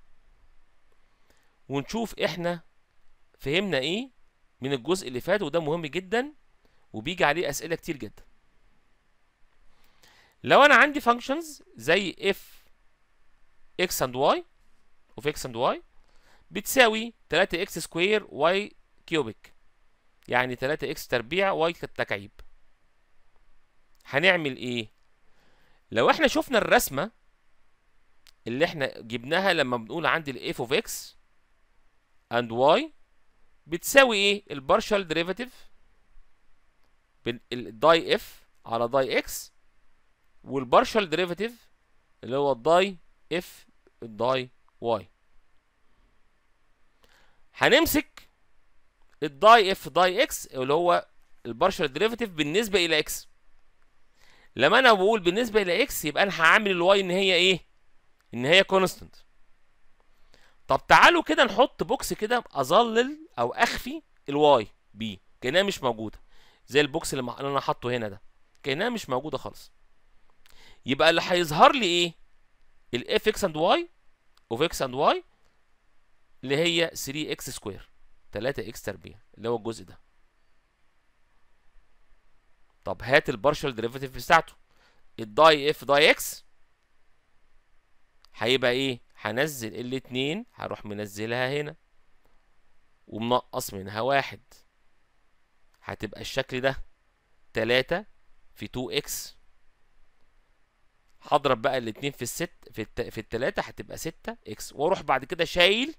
ونشوف احنا فهمنا ايه من الجزء اللي فات وده مهم جدا وبيجي عليه اسئله كتير جدا لو انا عندي فانكشنز زي اف اكس اند واي اوف اكس اند واي بتساوي 3 اكس سكوير واي كيوبيك يعني 3 اكس تربيع واي تكعيب هنعمل ايه لو احنا شفنا الرسمه اللي احنا جبناها لما بنقول عندي الاف اوف اكس اند واي بتساوي ايه البارشال ديريفاتيف بين الداي اف على داي اكس والبارشال ديريفاتيف اللي هو الداي اف الداي واي هنمسك الداي اف داي اكس اللي هو البارشال ديريفاتيف بالنسبه الى اكس لما انا بقول بالنسبه الى اكس يبقى انا هعامل الواي ان هي ايه ان هي كونستنت طب تعالوا كده نحط بوكس كده اظلل او اخفي الواي بي كانها مش موجوده زي البوكس اللي انا حاطه هنا ده كانها مش موجوده خالص يبقى اللي هيظهر لي ايه الاف اكس اند واي اوف اكس اند واي اللي هي 3 اكس سكوير 3 اكس تربيع اللي هو الجزء ده طب هات البارشال ديريفاتيف بتاعته الداي اف داي اكس هيبقى ايه هنزل الاتنين هروح منزلها هنا ومنقص منها واحد هتبقى الشكل ده تلاتة في تو اكس هضرب بقى الاتنين في الست في, الت... في التلاتة هتبقى ستة اكس واروح بعد كده شايل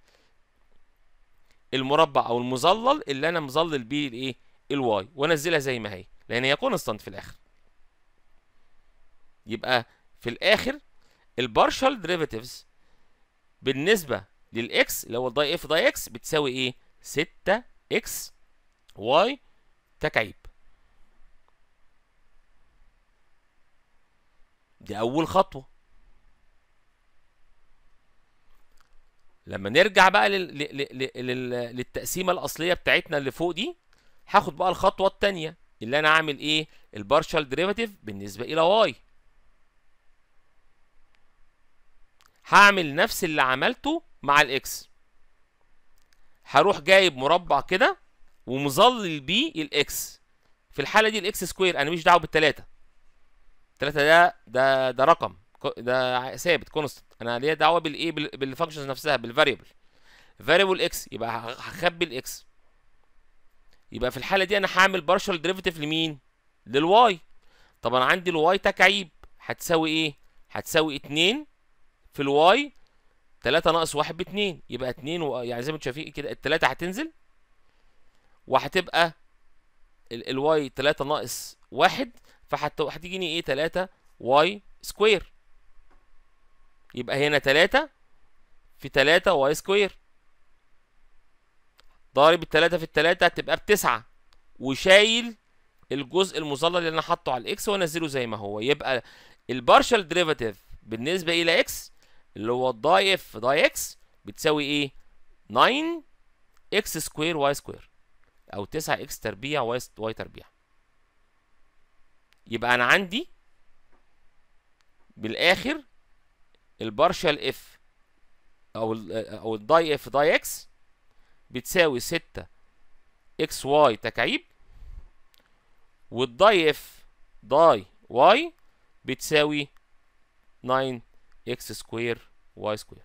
المربع او المظلل اللي انا مظلل بيه الايه الواي وانزلها زي ما هي لان هي كونستانت في الاخر يبقى في الاخر البارشال ديريفيتيفز بالنسبه للاكس اللي هو الداي اف داي اكس بتساوي ايه 6 اكس واي تكعيب دي اول خطوه لما نرجع بقى لل... لل... لل... للتقسيمه الاصليه بتاعتنا اللي فوق دي هاخد بقى الخطوه التانية اللي انا اعمل ايه البارشال ديريفاتيف بالنسبه الى واي هعمل نفس اللي عملته مع الاكس هروح جايب مربع كده ومظلل بيه الاكس في الحاله دي الاكس سكوير انا مش دعوه بالثلاثه الثلاثه ده ده ده رقم ده ثابت كونستنت انا ليا دعوه بالايه بالفانكشنز نفسها بالفاريبل فاريبل اكس يبقى هخبي الاكس يبقى في الحاله دي انا هعمل بارشل ديريفيتيف لمين للواي طب انا عندي الواي تكعيب هتساوي ايه هتساوي 2 في الواي 3 ناقص 1 ب 2 يبقى 2 و... يعني زي ما انتم شايفين كده الثلاثه هتنزل وهتبقى الواي 3 ناقص 1 فهتجيني ايه 3 واي سكوير يبقى هنا 3 في 3 واي سكوير ضارب ال3 في ال3 هتبقى بتسعة وشايل الجزء المظلل اللي انا حاطه على الاكس وانزله زي ما هو يبقى البارشال ديريفاتيف بالنسبه الى اكس اللي هو الضاي اف ضاي اكس بتساوي ايه 9 اكس سكوير واي سكوير او 9 اكس تربيع واي واي تربيع يبقى انا عندي بالاخر البارشال اف او ال او الضاي اف ضاي اكس بتساوي 6 اكس واي تكعيب والضاي اف ضاي واي بتساوي 9 اكس سكوير واي سكوير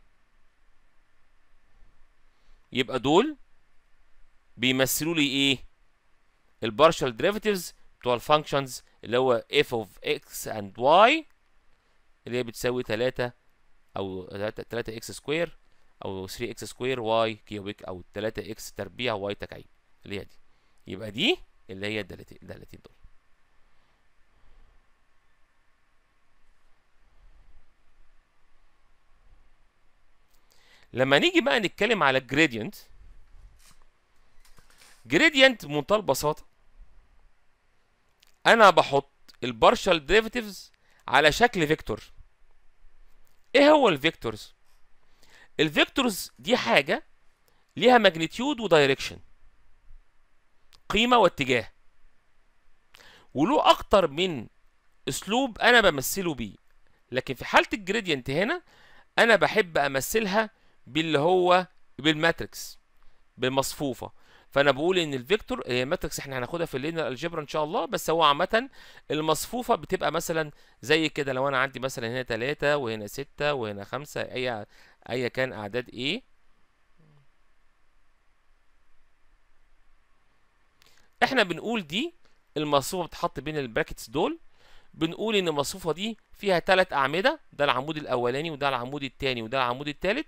يبقى دول بيمثلوا لي ايه البارشال ديريفاتيفز بتوع الفانكشنز اللي هو اف اوف اكس اند واي اللي هي بتساوي 3 او 3 اكس سكوير او 3 اكس سكوير واي كيوبيك او 3 اكس تربيع واي تكعيب اللي هي دي يبقى دي اللي هي الدالتين دول لما نيجي بقى نتكلم على الجريدينت جريدينت بمنتهى البساطه انا بحط البارشال ديريفيتيفز على شكل فيكتور ايه هو الفيكتورز الفيكتورز دي حاجه ليها ماجنتيود ودايركشن قيمه واتجاه وله اكتر من اسلوب انا بمثله بيه لكن في حاله الجريدينت هنا انا بحب امثلها باللي هو بالماتريكس بالمصفوفه فانا بقول ان الفيكتور هي ماتريكس احنا هناخدها في اللينير الجبر ان شاء الله بس هو عامه المصفوفه بتبقى مثلا زي كده لو انا عندي مثلا هنا تلاتة وهنا ستة وهنا خمسة اي اي كان اعداد ايه احنا بنقول دي المصفوفه بتتحط بين البراكتس دول بنقول ان المصفوفه دي فيها ثلاث اعمده ده العمود الاولاني وده العمود التاني وده العمود التالت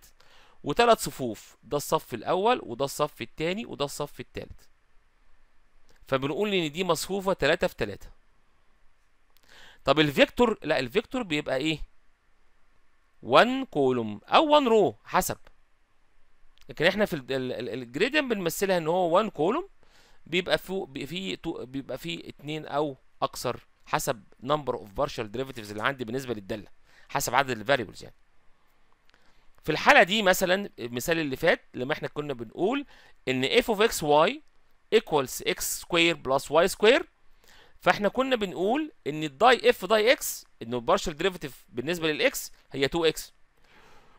وثلاث صفوف ده الصف الاول وده الصف الثاني وده الصف الثالث فبنقول ان دي مصفوفه 3 في 3 طب الفيكتور لا الفيكتور بيبقى ايه 1 كولوم او 1 رو حسب لكن احنا في الجريديان بنمثلها ان هو 1 كولوم بيبقى فوق في بيبقى فيه 2 او اكثر حسب نمبر اوف بارشال ديريفيتيفز اللي عندي بالنسبه للداله حسب عدد الفاريبلز يعني في الحاله دي مثلا المثال اللي فات لما احنا كنا بنقول ان اف اوف اكس واي ايكوالز اكس square بلس واي square فاحنا كنا بنقول ان الداي اف داي اكس انه البارشل ديريفيتيف بالنسبه للاكس هي 2 اكس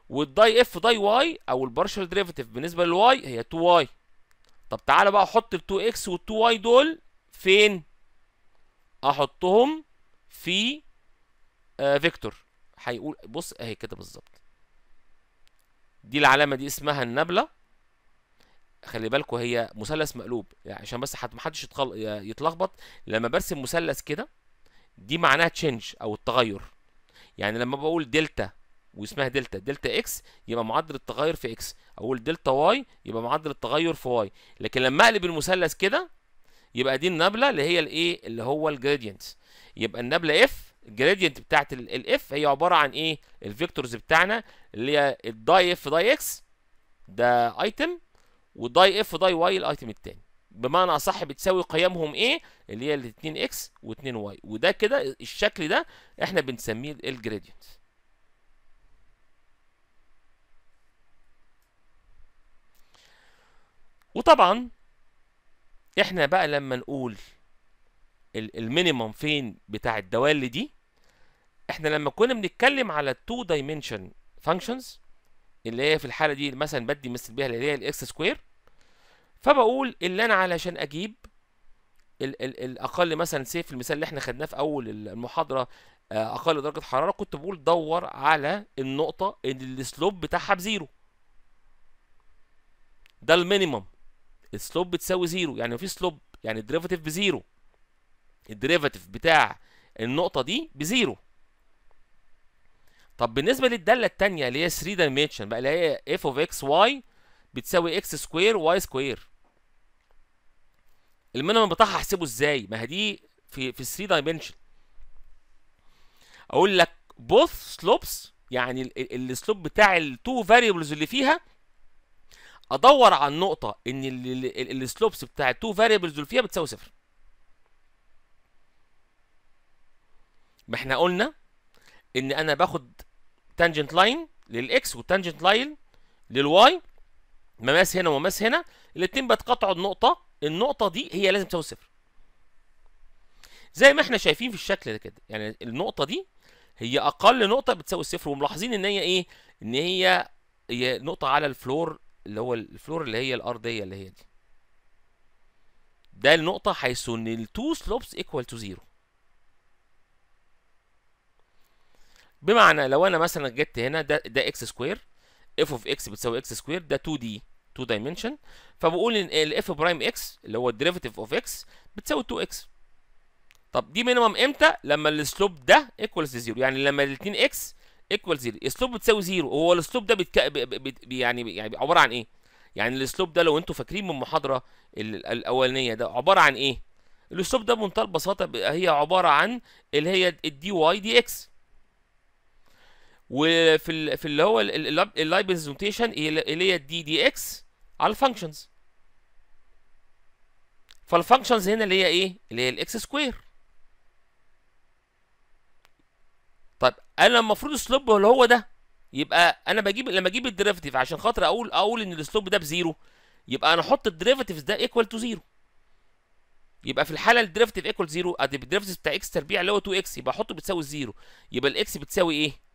والداي اف داي واي او البارشل ديريفيتيف بالنسبه للواي هي 2 واي طب تعالى بقى احط ال 2 اكس وال 2 واي دول فين احطهم في فيكتور آه، هيقول بص اهي كده بالظبط دي العلامه دي اسمها النبله خلي بالكوا هي مثلث مقلوب يعني عشان بس محدش يتلخبط لما برسم مثلث كده دي معناها تشينج او التغير يعني لما بقول دلتا واسمها دلتا دلتا اكس يبقى معدل التغير في اكس اقول دلتا واي يبقى معدل التغير في واي لكن لما اقلب المثلث كده يبقى دي النبله اللي هي الايه اللي هو الجريدينت يبقى النبله اف الجريدينت بتاعت الاف هي عباره عن ايه الفيكتورز بتاعنا اللي هي الداي اف داي اكس ده ايتم وداي اف داي واي الايتم الثاني بمعنى اصح بتساوي قيمهم ايه اللي هي الـ 2 اكس و 2 واي وده كده الشكل ده احنا بنسميه الجريدينت وطبعا احنا بقى لما نقول المينيمم فين بتاع الدوال دي احنا لما كنا بنتكلم على التو دايمنشن فانكشنز اللي هي في الحاله دي مثلا بدي مثل بيها اللي هي الاكس سكوير فبقول اللي انا علشان اجيب ال ال الاقل مثلا سيف المثال اللي احنا خدناه في اول المحاضره آه، اقل درجه حراره كنت بقول دور على النقطه اللي السلوب بتاعها بزيرو ده المينيمم السلوب بتساوي زيرو يعني مفيش سلوب يعني الديريفاتيف بزيرو الديريفاتيف بتاع النقطه دي بزيرو طب بالنسبه للداله الثانيه اللي هي 3 ديميشن بقى اللي هي اف اوف اكس واي بتساوي اكس سكوير واي سكوير المينيمم بتاعها هحسبه ازاي ما هي دي في في 3 ديمنشن اقول لك بوث سلوبس يعني السلوب بتاع التو فاريبلز اللي فيها ادور على النقطه ان السلوبس بتاع التو فاريبلز اللي فيها بتساوي صفر ما احنا قلنا ان انا باخد تانجنت لاين للاكس والتانجنت لاين للواي مماس هنا ومماس هنا الاثنين بيتقاطعوا النقطه النقطه دي هي لازم تساوي صفر زي ما احنا شايفين في الشكل ده كده يعني النقطه دي هي اقل نقطه بتساوي صفر وملاحظين ان هي ايه ان هي هي نقطه على الفلور اللي هو الفلور اللي هي الارضيه اللي هي دي ده النقطه حيث ان التو سلوبس ايكوال تو زيرو بمعنى لو انا مثلا جبت هنا ده ده اكس سكوير اف اوف اكس بتساوي اكس سكوير ده 2 دي 2 دايمنشن فبقول ان الاف برايم اكس اللي هو الديريفيتيف اوف اكس بتساوي 2 اكس طب دي مينيمم امتى لما السلوب ده ايكوالز زيرو يعني لما الاثنين اكس ايكوال زيرو السلوب بتساوي زيرو هو السلوب ده بتك... ب... ب... ب... يعني يعني عباره عن ايه يعني السلوب ده لو انتوا فاكرين من المحاضره الاولانيه ده عباره عن ايه السلوب ده بمنتهى البساطه هي عباره عن اللي هي الدي واي دي اكس وفي في اللي هو اللايبنز نوتيشن اللي هي الدي دي اكس على الفانكشنز فالفانكشنز هنا اللي هي ايه اللي هي الاكس سكوير طب انا المفروض السلوب اللي هو ده يبقى انا بجيب لما اجيب الديريفيتيف عشان خاطر اقول اقول ان السلوب ده بزيرو يبقى انا احط الديريفيتيفز ده ايكوال تو زيرو يبقى في الحاله الديريفيتيف ايكوال زيرو ادي الديريفيتيف بتاع اكس تربيع اللي هو 2 اكس يبقى احطه بتساوي الزيرو يبقى الاكس بتساوي ايه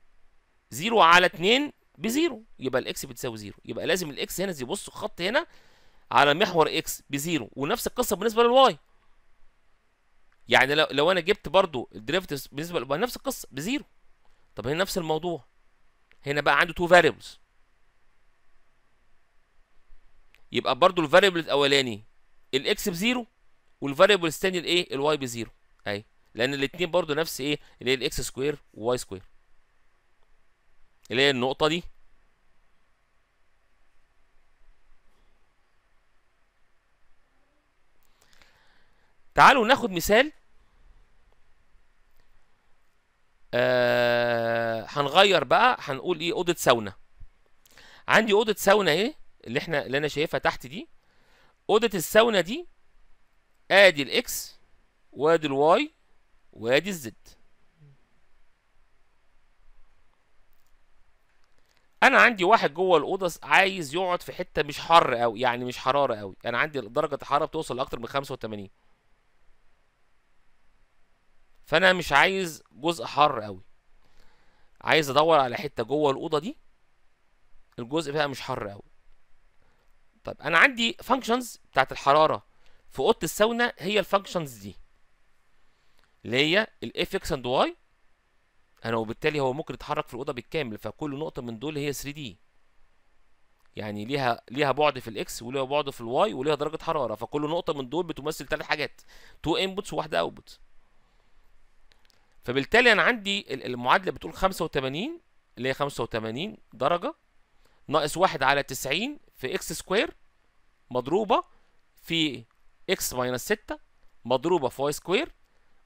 0 على 2 ب 0 يبقى الاكس بتساوي 0 يبقى لازم الاكس هنا زي بص خط هنا على محور اكس 0 ونفس القصه بالنسبه للواي يعني لو لو انا جبت برضو الديريفيتيف بالنسبه لبقى نفس القصه ب 0 طب هنا نفس الموضوع هنا بقى عنده تو فاريبلز يبقى برضو الفاريبل الاولاني الاكس 0 والفاريبل الثاني الايه الواي 0 اهي لان الاثنين برضو نفس ايه اللي هي الاكس سكوير وواي سكوير اللي هي النقطة دي تعالوا ناخد مثال آه هنغير بقى هنقول ايه اوضه ساونا عندي اوضه ساونا ايه اللي احنا اللي انا شايفها تحت دي اوضه الساونا دي ادي الاكس وادي الواي وادي الزد انا عندي واحد جوه الاوضه عايز يقعد في حته مش حر قوي يعني مش حراره قوي انا عندي درجه الحراره بتوصل لاكتر من 85 فانا مش عايز جزء حر قوي عايز ادور على حته جوه الاوضه دي الجزء بقى مش حر قوي طب انا عندي فانكشنز بتاعت الحراره في اوضه الساونا هي الفانكشنز دي اللي هي الاف اكس اند واي انا وبالتالي هو ممكن يتحرك في الاوضه بالكامل فكل نقطه من دول هي 3 دي يعني ليها ليها بعد في الاكس وليها بعد في الواي وليها درجه حراره فكل نقطه من دول بتمثل ثلاث حاجات تو انبوتس وواحده اوتبوت فبالتالي انا عندي المعادله بتقول 85 اللي هي 85 درجه ناقص 1 على 90 في اكس سكوير مضروبه في اكس ماينس 6 مضروبه في واي سكوير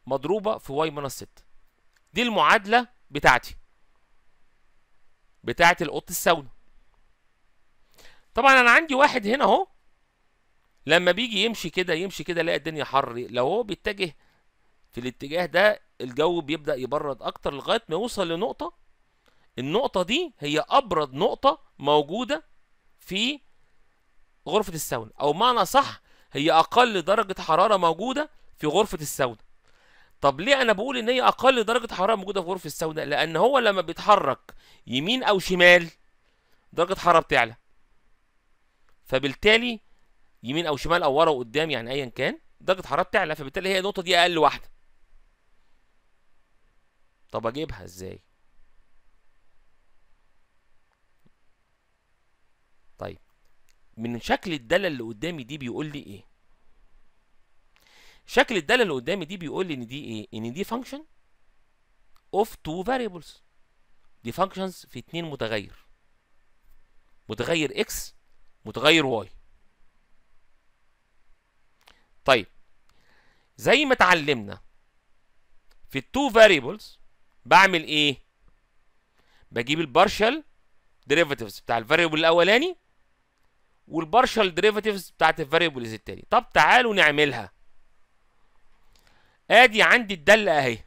مضروبه في واي ماينس 6 دي المعادله بتاعتي بتاعت الأوضة السوداء طبعا انا عندي واحد هنا اهو لما بيجي يمشي كده يمشي كده يلاقي الدنيا حر لو هو بيتجه في الاتجاه ده الجو بيبدا يبرد اكتر لغايه ما يوصل لنقطه النقطه دي هي ابرد نقطه موجوده في غرفه السوداء او معنى صح هي اقل درجه حراره موجوده في غرفه السوداء طب ليه انا بقول ان هي اقل درجه حراره موجوده في غرفه السوداء لان هو لما بيتحرك يمين او شمال درجه حراره بتعلى فبالتالي يمين او شمال او ورا وقدام يعني ايا كان درجه حراره بتعلى فبالتالي هي النقطه دي اقل واحده طب اجيبها ازاي طيب من شكل الداله اللي قدامي دي بيقول لي ايه شكل الداله اللي قدامي دي بيقول لي ان دي ايه ان دي فانكشن اوف تو فاريبلز دي فانكشنز في اتنين متغير متغير اكس متغير واي طيب زي ما اتعلمنا في التو فاريبلز بعمل ايه بجيب البارشال ديريفاتيفز بتاع الفاريبل الاولاني والبارشال ديريفاتيفز بتاعت الفاريبلز التاني طب تعالوا نعملها ادي عندي الدالة اهي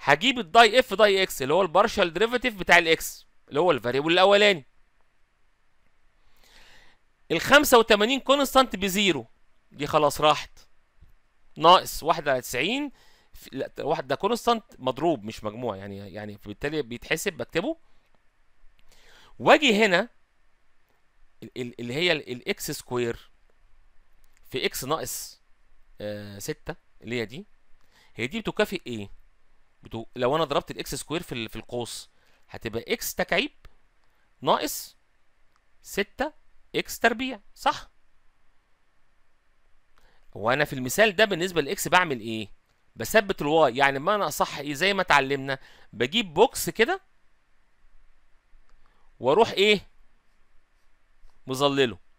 هجيب الداي اف داي اكس اللي هو البارشال ديريفاتيف بتاع الاكس اللي هو الفاريبل الاولاني ال 85 كونستانت بزيرو دي خلاص راحت ناقص 1 على 90 لا واحد ده كونستانت مضروب مش مجموع يعني يعني فبالتالي بيتحسب بكتبه واجي هنا اللي هي الاكس سكوير في اكس ناقص 6 آه، اللي هي دي هي دي بتكافئ ايه؟ بتو... لو انا ضربت الاكس سكوير في في القوس هتبقى اكس تكعيب ناقص 6 اكس تربيع صح؟ وانا في المثال ده بالنسبه لاكس بعمل ايه؟ بثبت الواي يعني بمعنى اصح ايه زي ما اتعلمنا بجيب بوكس كده واروح ايه؟ مظلله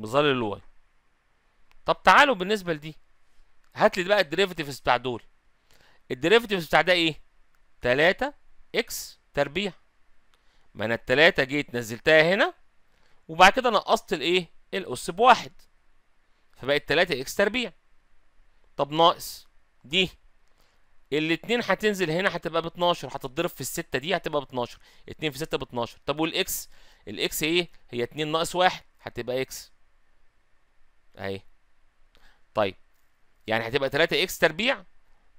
بظل الواي طب تعالوا بالنسبه لدي هات لي بقى الديريفيتيفز بتاع دول الديريفيتيفز بتاع ده ايه 3 اكس تربيع ما انا التلاتة جيت نزلتها هنا وبعد كده نقصت الايه الاس بواحد فبقت 3 اكس تربيع طب ناقص دي الاثنين هتنزل هنا هتبقى ب 12 هتتضرب في الستة دي هتبقى ب 12 2 في 6 ب 12 طب والاكس الاكس ايه هي 2 ناقص 1 هتبقى اكس اهي طيب يعني هتبقى 3 اكس تربيع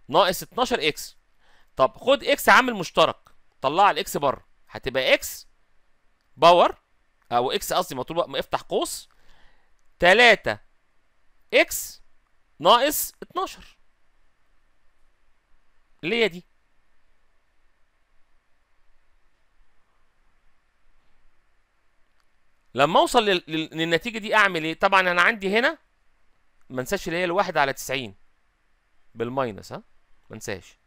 ناقص 12 اكس طب خد اكس عامل مشترك طلع الاكس بره هتبقى اكس باور او اكس قصدي مطلوب افتح قوس 3 اكس ناقص 12 اللي هي دي لما اوصل للنتيجه دي اعمل ايه طبعا انا عندي هنا ما انساش اللي هي الواحد على 90 بالماينس ها ما انساش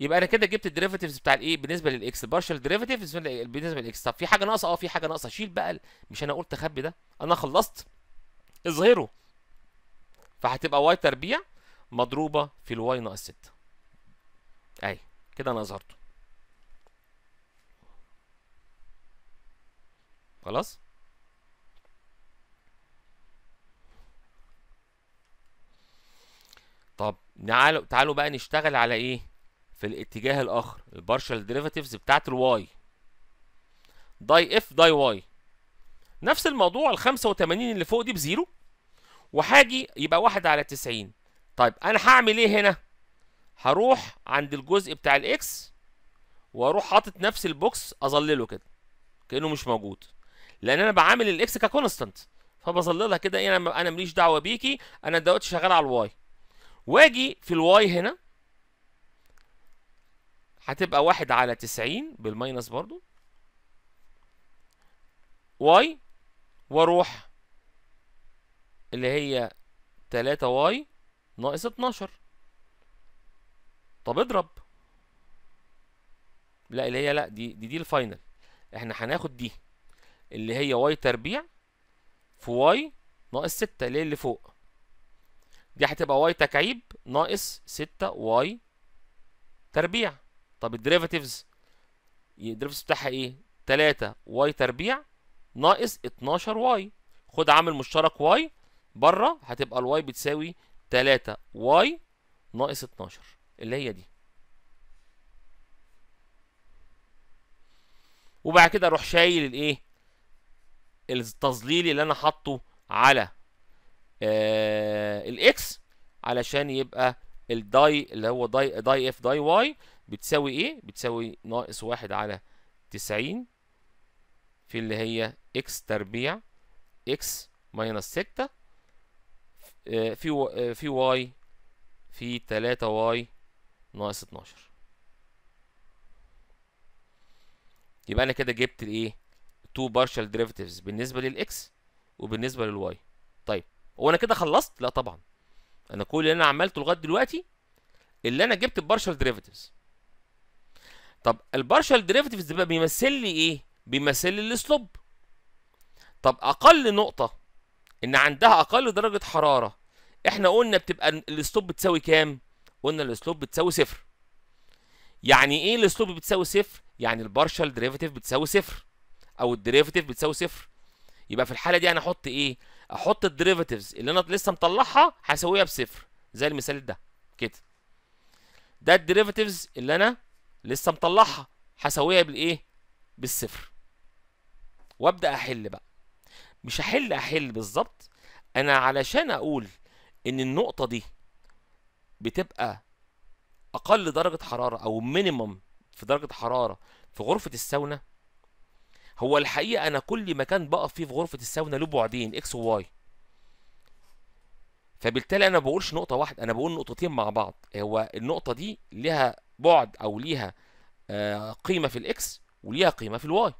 يبقى انا كده جبت الديريفاتيفز بتاع الايه بالنسبه للاكس البارشال ديريفاتيفز بالنسبه للاكس طب في حاجه ناقصه اه في حاجه ناقصه شيل بقى مش انا قلت اخبي ده انا خلصت اظهره فهتبقى واي تربيع مضروبه في الواي ناقص 6 اهي كده انا اظهرته خلاص طب تعالوا تعالوا بقى نشتغل على ايه في الاتجاه الاخر البارشال ديريفاتيفز بتاعت الواي داي اف داي واي نفس الموضوع ال 85 اللي فوق دي بزيرو وهاجي يبقى واحد على 90 طيب انا هعمل ايه هنا هروح عند الجزء بتاع الاكس واروح حاطط نفس البوكس اظلله كده كانه مش موجود لان انا بعامل الاكس ككونستانت فبظللها كده ايه انا انا ماليش دعوه بيكي انا دلوقتي شغال على الواي واجي في الواي هنا هتبقى واحد على تسعين بالماينس برضو واي واروح اللي هي تلاتة واي ناقص اتناشر طب اضرب لا اللي هي لا دي دي دي الفاينل احنا هناخد دي اللي هي واي تربيع في واي ناقص 6 اللي هي اللي فوق دي هتبقى واي تكعيب ناقص 6 واي تربيع طب الديريفاتيفز الديريفاتيفز بتاعها ايه 3 واي تربيع ناقص 12 واي خد عامل مشترك واي بره هتبقى الواي بتساوي 3 واي ناقص 12 اللي هي دي وبعد كده اروح شايل الايه التظليل اللي انا حاطه على آه، الاكس علشان يبقى الداي اللي هو داي داي اف داي واي بتساوي ايه بتساوي ناقص واحد على تسعين في اللي هي اكس تربيع اكس ماينس ستة آه، في آه، في واي في تلاتة واي ناقص اتناشر يبقى انا كده جبت الايه تو بارشال ديريفيتيفز بالنسبه للاكس وبالنسبه للواي طيب هو انا كده خلصت لا طبعا انا كل اللي انا عملته لغايه دلوقتي اللي انا جبت البارشال ديريفيتيفز طب البارشال ديريفيتيفز بقى بيمثل لي ايه بيمثل لي السلوب طب اقل نقطه ان عندها اقل درجه حراره احنا قلنا بتبقى السلوب بتساوي كام قلنا السلوب بتساوي صفر يعني ايه السلوب بتساوي صفر يعني البارشال ديريفيتيف بتساوي صفر او الديريفيتيف بتساوي صفر يبقى في الحاله دي انا احط ايه احط الديريفيتيفز اللي انا لسه مطلعها هساويها بصفر زي المثال ده كده ده الديريفيتيفز اللي انا لسه مطلعها هساويها بالايه بالصفر وابدا احل بقى مش هحل احل بالظبط انا علشان اقول ان النقطه دي بتبقى اقل درجه حراره او مينيمم في درجه حراره في غرفه الساونا هو الحقيقه انا كل مكان بقف فيه في غرفه الساونا له بعدين اكس وواي فبالتالي انا ما بقولش نقطه واحده انا بقول نقطتين مع بعض هو النقطه دي ليها بعد او ليها آه، قيمه في الاكس وليها قيمه في الواي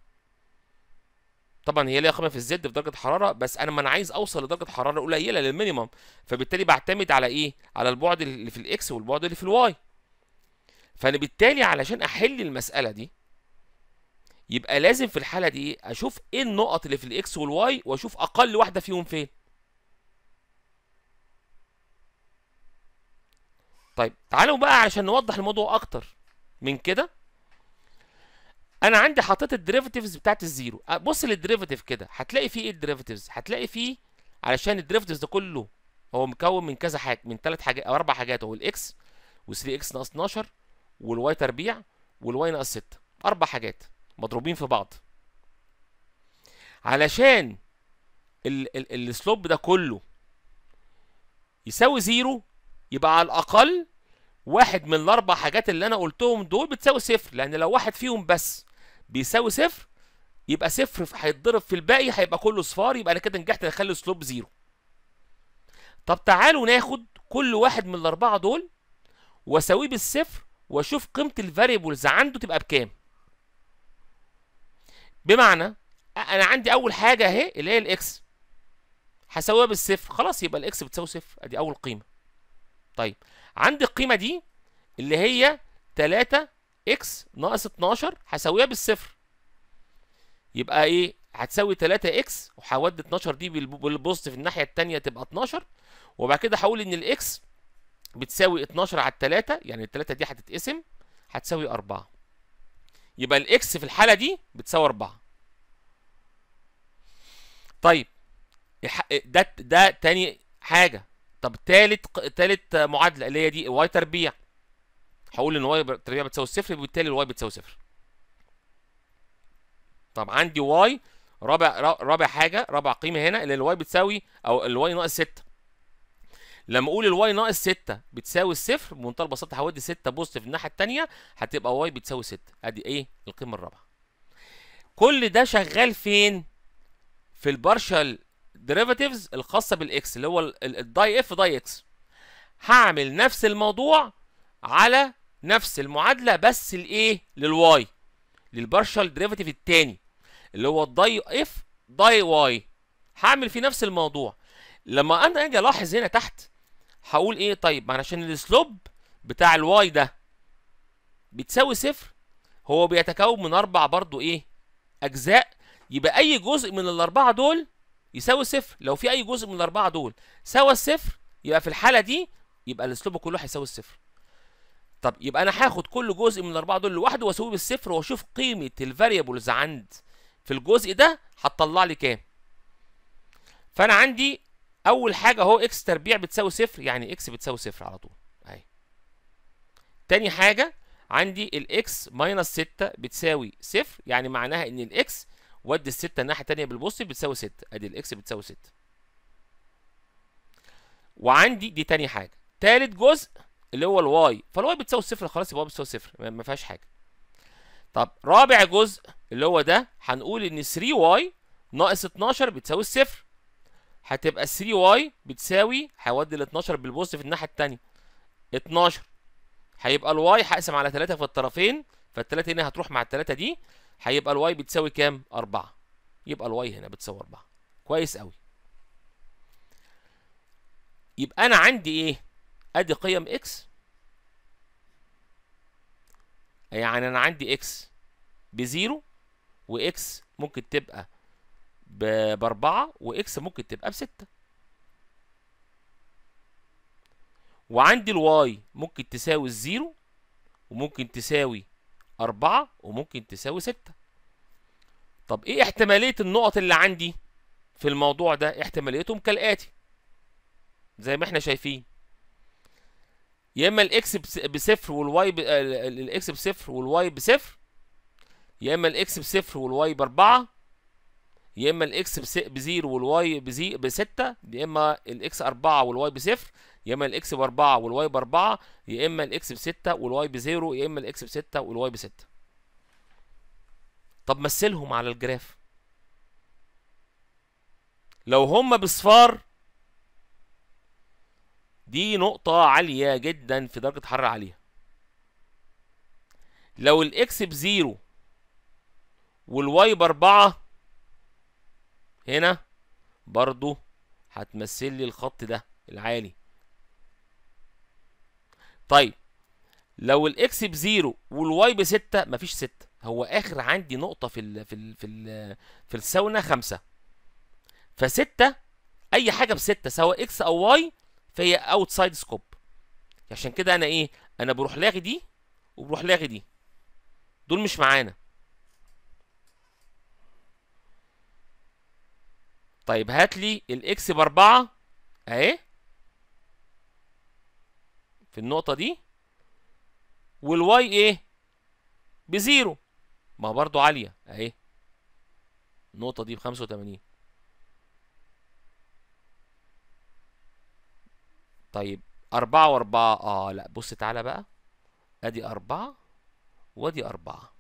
طبعا هي ليها قيمه في الزد في درجه حراره بس انا ما انا عايز اوصل لدرجه حراره قليله للمينيمم فبالتالي بعتمد على ايه على البعد اللي في الاكس والبعد اللي في الواي فانا بالتالي علشان احل المساله دي يبقى لازم في الحاله دي اشوف ايه النقط اللي في الاكس والواي واشوف اقل واحده فيهم فين طيب تعالوا بقى عشان نوضح الموضوع اكتر من كده انا عندي حطيت الديريفاتيفز بتاعت الزيرو بص للديريفاتيف كده هتلاقي فيه ايه الديريفاتيفز هتلاقي فيه علشان الديريفاتيفز ده كله هو مكون من كذا حاجه من ثلاث حاجات او اربع حاجات هو الاكس و3 اكس ناقص 12 والواي تربيع والواي ناقص 6 اربع حاجات مضروبين في بعض علشان ال ال السلوب ده كله يساوي زيرو يبقى على الاقل واحد من الاربع حاجات اللي انا قلتهم دول بتساوي صفر لان لو واحد فيهم بس بيساوي صفر يبقى صفر هيتضرب في الباقي هيبقى كله صفار يبقى انا كده نجحت اخلي السلوب زيرو طب تعالوا ناخد كل واحد من الاربعه دول واساويه بالصفر واشوف قيمه الفاريبلز عنده تبقى بكام بمعنى انا عندي اول حاجه اهي اللي هي الاكس هساويها بالصفر خلاص يبقى الاكس بتساوي صفر ادي اول قيمه طيب عندي القيمه دي اللي هي 3 اكس ناقص 12 هساويها بالصفر يبقى ايه هتساوي 3 اكس وهودي 12 دي بالبوزيتيف الناحيه الثانيه تبقى 12 وبعد كده هقول ان الاكس بتساوي 12 على 3 يعني ال 3 دي هتتقسم هتساوي 4 يبقى الاكس في الحاله دي بتساوي 4 طيب ده ده تاني حاجه طب تالت تالت معادله اللي هي دي واي تربيع هقول ان واي تربيع بتساوي صفر وبالتالي الواي بتساوي صفر طب عندي واي رابع رابع حاجه رابع قيمه هنا اللي الواي بتساوي او الواي ناقص 6 لما اقول الواي ناقص 6 بتساوي الصفر بمنتهى البساطه هودي 6 بوزيتيف الناحيه الثانيه هتبقى واي بتساوي 6 ادي ايه القيمه الرابعه كل ده شغال فين في البارشال ديريفاتيفز الخاصه بالاكس اللي هو الداي اف داي اكس هعمل نفس الموضوع على نفس المعادله بس الايه للواي للبارشال ديريفاتيف الثاني اللي هو الداي اف داي واي هعمل فيه نفس الموضوع لما انا اجي الاحظ هنا تحت هقول ايه طيب علشان السلوب بتاع الواي ده بتساوي صفر هو بيتكون من اربع برضو ايه اجزاء يبقى اي جزء من الاربعه دول يساوي صفر لو في اي جزء من الاربعه دول سوى الصفر يبقى في الحاله دي يبقى الاسلوب كله هيساوي الصفر طب يبقى انا هاخد كل جزء من الاربعه دول لوحده واسويه بالصفر واشوف قيمه الفاريبلز عند في الجزء ده هتطلع لي كام فانا عندي اول حاجه اهو اكس تربيع بتساوي صفر يعني اكس بتساوي صفر على طول اهي تاني حاجه عندي الاكس ماينس 6 بتساوي صفر يعني معناها ان الاكس ودي الستة الناحيه التانيه بالبص بتساوي 6 ادي الاكس بتساوي 6 وعندي دي تاني حاجه تالت جزء اللي هو الواي فالواي بتساوي صفر خلاص يبقى بتساوي صفر ما فيهاش حاجه طب رابع جزء اللي هو ده هنقول ان 3 واي ناقص 12 بتساوي الصفر هتبقى 3y بتساوي هودي ال 12 بالبوست في الناحيه الثانيه 12 هيبقى الواي هقسم على 3 في الطرفين فالثلاثه هنا هتروح مع الثلاثه دي هيبقى الواي بتساوي كام 4 يبقى الواي هنا بتساوي 4 كويس قوي يبقى انا عندي ايه ادي قيم اكس يعني انا عندي اكس بزيرو واكس ممكن تبقى باربعة واكس ممكن تبقى بستة وعندي الواي ممكن تساوي الزيرو وممكن تساوي أربعة وممكن تساوي ستة طب ايه احتمالية النقط اللي عندي في الموضوع ده احتماليتهم كالآتي زي ما احنا شايفين يا اما الاكس بصفر والواي ب... الاكس بصفر والواي بصفر يا اما الاكس بصفر والواي باربعة يا اما الاكس بزيرو والواي بزيرو بستة يا اما الاكس أربعة والواي بصفر يا اما الاكس بأربعة والواي بأربعة يا اما الاكس بستة والواي بزيرو يا اما الاكس بستة والواي بستة طب مثلهم على الجراف لو هما بصفار دي نقطة عالية جدا في درجة حرارة عالية لو الاكس بزيرو والواي بأربعة هنا برضو هتمثل لي الخط ده العالي طيب لو الاكس بزيرو والواي بستة مفيش ستة هو اخر عندي نقطة في الـ في الـ في الـ في الساونة خمسة فستة اي حاجة بستة سواء اكس او واي فهي اوت سايد سكوب عشان كده انا ايه انا بروح لاغي دي وبروح لاغي دي دول مش معانا طيب هات لي الاكس باربعة اهي في النقطة دي والواي ايه بزيرو ما برضو عالية اهي النقطة دي بخمسة وتمانين طيب أربعة وأربعة آه لأ بص تعالى بقى أدي أربعة وأدي أربعة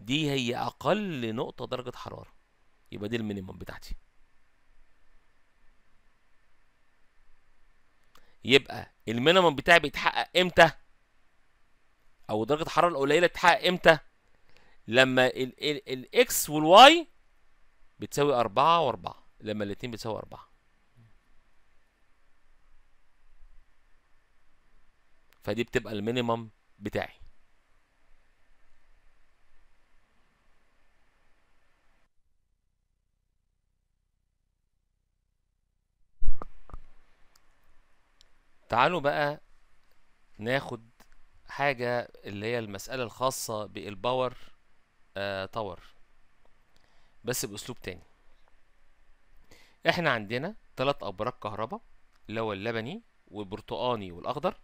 دي هي أقل نقطة درجة حرارة يبقى دي المينيمم بتاعتي يبقى المينيمم بتاعي بيتحقق امتى او درجه الحراره القليله بتتحقق امتى لما الاكس والواي بتساوي 4 و4 لما الاثنين بتساوي 4 فدي بتبقى المينيمم بتاعي تعالوا بقى ناخد حاجة اللي هي المسألة الخاصة بالباور آه، تاور بس بأسلوب تاني احنا عندنا تلات أبراج كهرباء اللي هو اللبني والبرتقاني والأخضر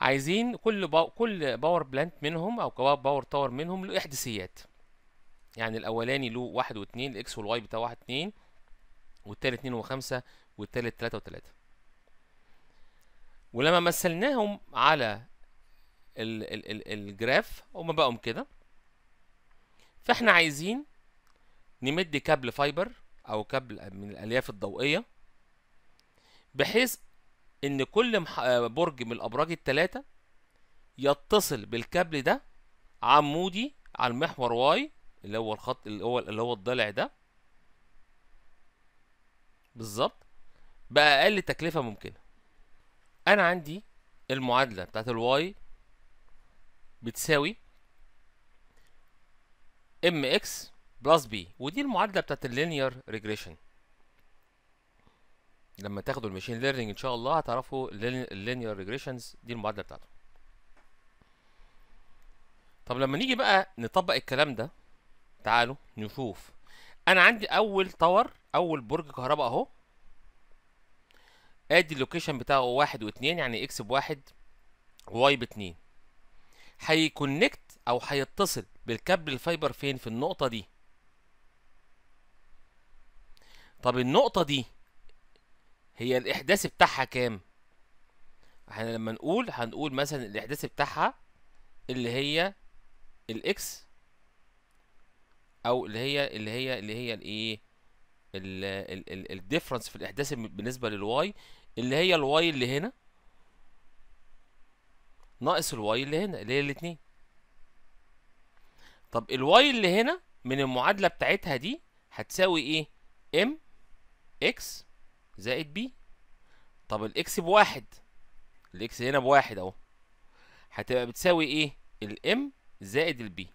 عايزين كل باو كل باور بلانت منهم أو باور تاور منهم له إحداثيات يعني الأولاني له واحد واتنين الإكس والواي بتاعه واحد اتنين والتالت اتنين وخمسة والتالت تلاتة وتلاتة ولما مثلناهم على ال ال ال الجراف هما بقوا كده فاحنا عايزين نمد كابل فايبر او كابل من الالياف الضوئيه بحيث ان كل برج من الابراج الثلاثه يتصل بالكابل ده عمودي على المحور واي اللي هو الخط اللي هو اللي هو الضلع ده بالظبط باقل تكلفه ممكنه انا عندي المعادله بتاعت الواي بتساوي ام اكس بلس بي ودي المعادله بتاعت اللينير ريجريشن لما تاخدوا الماشين ليرنينج ان شاء الله هتعرفوا اللينير ريجريشنز دي المعادله بتاعته طب لما نيجي بقى نطبق الكلام ده تعالوا نشوف انا عندي اول تاور اول برج كهرباء اهو ادي اللوكيشن بتاعه واحد واتنين يعني اكس بواحد واي باتنين هيكونكت او هيتصل بالكابل الفايبر فين في النقطة دي طب النقطة دي هي الاحداث بتاعها كام احنا لما نقول هنقول مثلا الاحداث بتاعها اللي هي الاكس او اللي هي اللي هي اللي هي الايه الديفرنس في الاحداث بالنسبه للواي اللي هي الواي اللي هنا ناقص الواي اللي هنا اللي هي الاتنين طب الواي اللي هنا من المعادلة بتاعتها دي هتساوي ايه ام اكس زائد بي طب الاكس بواحد الاكس هنا بواحد اهو هتبقى بتساوي ايه الام زائد البي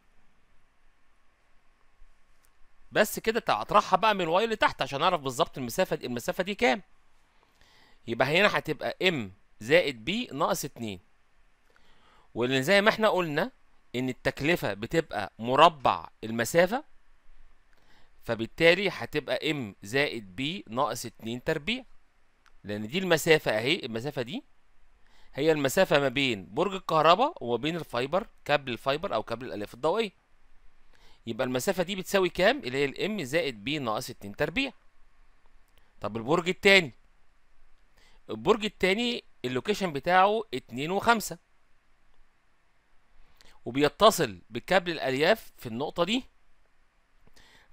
بس كده هطرحها بقى من الواي اللي تحت عشان اعرف بالظبط المسافه دي المسافه دي كام يبقى هنا هتبقى ام زائد بي ناقص 2 واللي زي ما احنا قلنا ان التكلفة بتبقى مربع المسافة فبالتالي هتبقى ام زائد بي ناقص 2 تربيع لان دي المسافة اهي المسافة دي هي المسافة ما بين برج الكهرباء وما بين الفايبر كابل الفايبر او كابل الالياف الضوئية يبقى المسافة دي بتساوي كام اللي هي الام زائد بي ناقص 2 تربيع طب البرج التاني البرج التاني اللوكيشن بتاعه 2 و5 وبيتصل بكابل الالياف في النقطه دي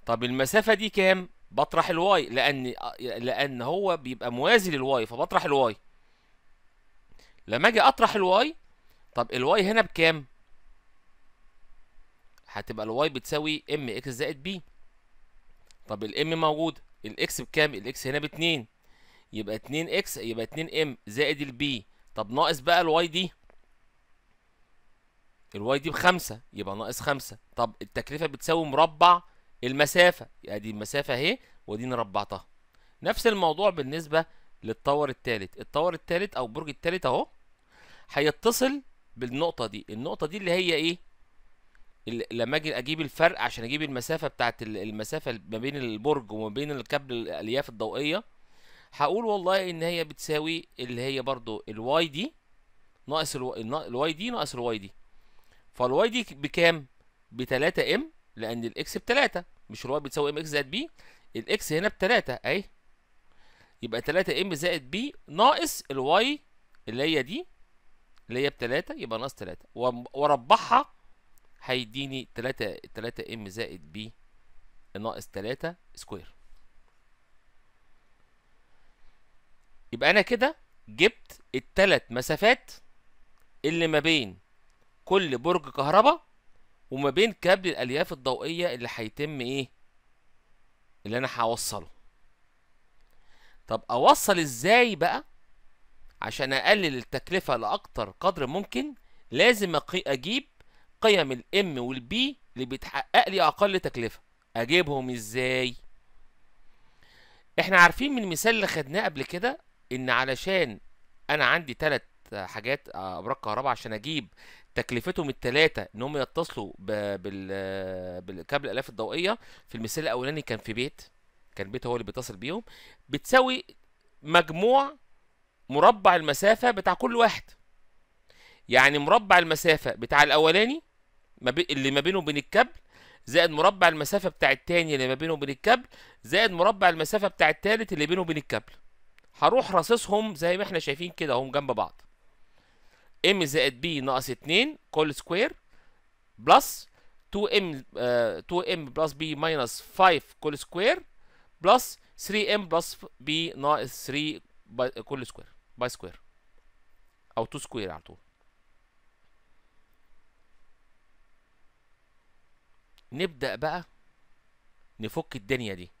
طب المسافه دي كام بطرح الواي لان لان هو بيبقى موازي للواي فبطرح الواي لما اجي اطرح الواي طب الواي هنا بكام هتبقى الواي بتساوي ام اكس زائد بي طب الام موجود الاكس بكام الاكس هنا باتنين يبقى 2 اكس يبقى 2 ام زائد البي طب ناقص بقى الواي دي الواي دي بخمسة يبقى ناقص خمسة طب التكلفة بتساوي مربع المسافة ادي يعني المسافة اهي ودي ربعتها نفس الموضوع بالنسبة للطور الثالث الطور الثالث او البرج الثالث اهو هيتصل بالنقطة دي النقطة دي اللي هي ايه لما اجي اجيب الفرق عشان اجيب المسافة بتاعت المسافة ما بين البرج وما بين الكابل الالياف الضوئية هقول والله ان هي بتساوي اللي هي برضو الواي دي ناقص الواي دي ناقص الواي دي فالواي دي بكام ب 3 ام لان الاكس ب 3 مش الواي بتساوي ام اكس زائد بي الاكس هنا ب 3 اهي يبقى 3 ام زائد بي ناقص الواي اللي هي دي اللي هي ب 3 يبقى ناقص 3 واربعها هيديني 3 3 ام زائد بي ناقص 3 سكوير يبقى انا كده جبت الثلاث مسافات اللي ما بين كل برج كهرباء وما بين كابل الالياف الضوئيه اللي هيتم ايه اللي انا هوصله طب اوصل ازاي بقى عشان اقلل التكلفه لاكتر قدر ممكن لازم اجيب قيم الام والبي اللي بتحقق لي اقل تكلفه اجيبهم ازاي احنا عارفين من المثال اللي خدناه قبل كده ان علشان انا عندي ثلاث حاجات آه، ابراج كهرباء عشان اجيب تكلفتهم الثلاثه ان هم يتصلوا بالكابل الالاف الضوئيه في المثال الاولاني كان في بيت كان بيت هو اللي بيتصل بيهم بتساوي مجموع مربع المسافه بتاع كل واحد يعني مربع المسافه بتاع الاولاني اللي ما بينه وبين الكابل زائد مربع المسافه بتاع التاني اللي ما بينه وبين الكابل زائد مربع المسافه بتاع التالت اللي بينه وبين الكابل هروح راصصهم زي ما احنا شايفين كده اهم جنب بعض ام زائد بي ناقص 2 كل سكوير بلس 2m 2m بلس b ماينس 5 كل سكوير بلس 3m بلس b ناقص 3 كل سكوير باي سكوير او 2 سكوير على طول نبدا بقى نفك الدنيا دي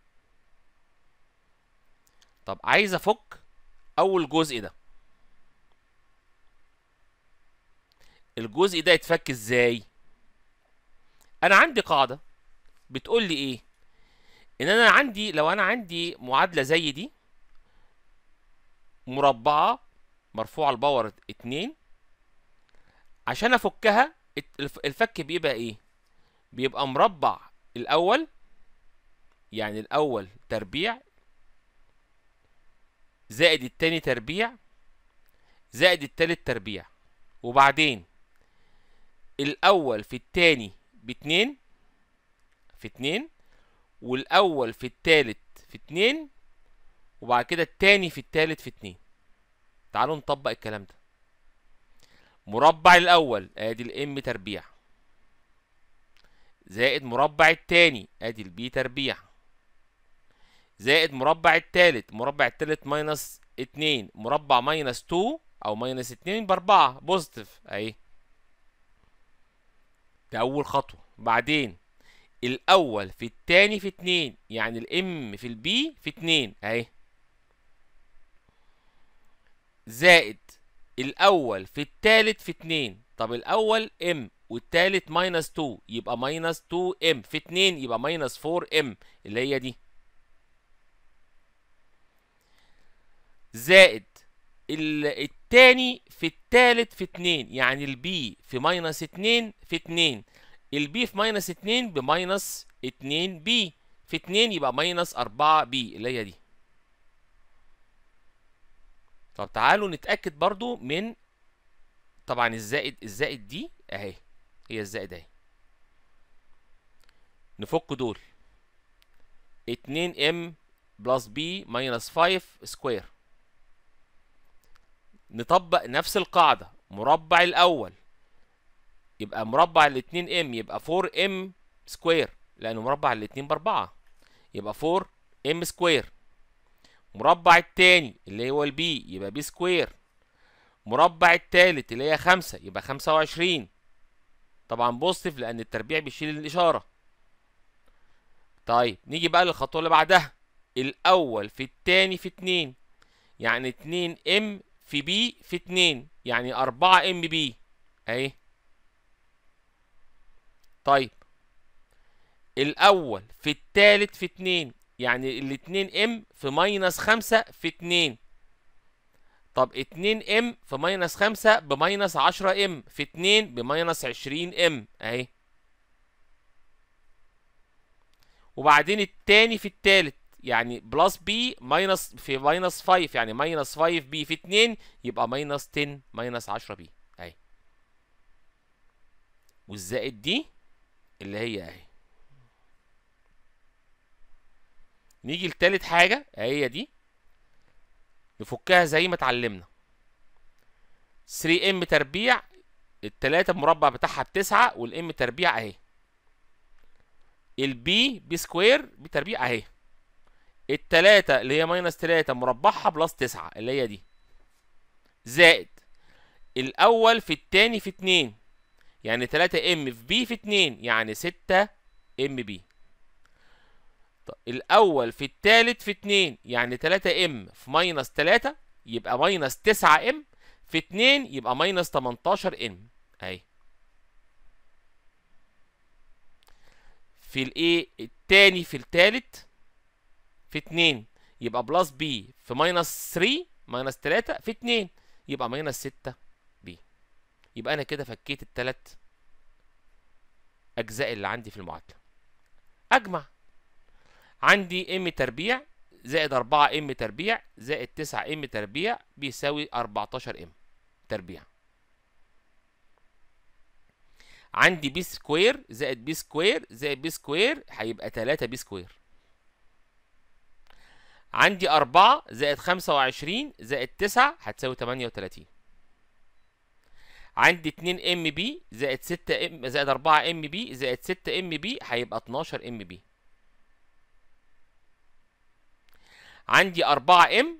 طب عايز افك اول جزء ده الجزء ده يتفك ازاي انا عندي قاعده بتقول لي ايه ان انا عندي لو انا عندي معادله زي دي مربعه مرفوعه الباور 2 عشان افكها الفك بيبقى ايه بيبقى مربع الاول يعني الاول تربيع زائد التاني تربيع زائد التالت تربيع وبعدين الأول في التاني باتنين في اتنين والأول في التالت في اتنين وبعد كده التاني في التالت في اتنين تعالوا نطبق الكلام ده مربع الأول ادي الام تربيع زائد مربع التاني ادي البي تربيع زائد مربع التالت مربع التالت ماينس اتنين مربع ماينس تو او ماينس اتنين باربعة بوزيتيف اهي ده اول خطوة بعدين الاول في التاني في اتنين يعني الام في البي في اتنين اهي زائد الاول في التالت في اتنين طب الاول ام والتالت ماينس تو يبقى ماينس تو ام في اتنين يبقى ماينس فور ام اللي هي دي زائد التاني في التالت في 2 يعني البي في ماينس 2 في 2 البي في ماينس 2 بماينس 2 بي في 2 يبقى ماينس 4 بي اللي هي دي طب تعالوا نتأكد برضو من طبعا الزائد الزائد دي اهي هي الزائد اهي نفك دول 2 ام بلس بي ماينس 5 سكوير نطبق نفس القاعدة مربع الأول يبقى مربع الاتنين 2 ام يبقى 4 ام سكوير لأنه مربع الاتنين 2 بأربعة يبقى 4 ام سكوير مربع التاني اللي هو البي يبقى بي سكوير مربع التالت اللي هي 5 يبقى 25 طبعا بوستف لأن التربيع بيشيل الإشارة طيب نيجي بقى للخطوة اللي بعدها الأول في التاني في 2 يعني 2 ام في بي في 2 يعني 4 ام بي اهي طيب الاول في الثالث في 2 يعني ال 2 ام في ماينس 5 في 2 طب 2 ام في ماينس 5 بماينس 10 ام في 2 بماينس 20 ام اهي وبعدين الثاني في الثالث يعني بلس بي ماينس في ماينس 5 يعني ماينس 5 بي في 2 يبقى ماينس 10 ماينس 10 بي اهي والزائد دي اللي هي اهي نيجي لتالت حاجة هي دي نفكها زي ما اتعلمنا 3 ام تربيع التلاتة المربع بتاعها بتسعة والام تربيع اهي البي بي سكوير بتربيع اهي التلاتة اللي هي ماينس تلاتة مربعها بلس تسعة اللي هي دي زائد الأول في التاني في اتنين يعني تلاتة ام في بي في اتنين يعني ستة ام بي الأول في التالت في اتنين يعني تلاتة ام في ماينس تلاتة يبقى ماينس تسعة ام في اتنين يبقى ماينس تمنتاشر ام اهي في الايه التاني في التالت في 2 يبقى بلس بي في ماينس 3 ماينس 3 في 2 يبقى ماينس 6 بي يبقى انا كده فكيت الثلاث اجزاء اللي عندي في المعادله اجمع عندي ام تربيع زائد 4 ام تربيع زائد 9 ام تربيع بيساوي 14 ام تربيع عندي بي سكوير زائد بي سكوير زائد بي سكوير هيبقى 3 بي سكوير عندي 4 زائد 25 زائد 9 هتساوي 38 عندي 2 ام بي زائد 6 ام زائد 4 ام بي زائد 6 ام بي هيبقى 12 ام بي عندي 4 ام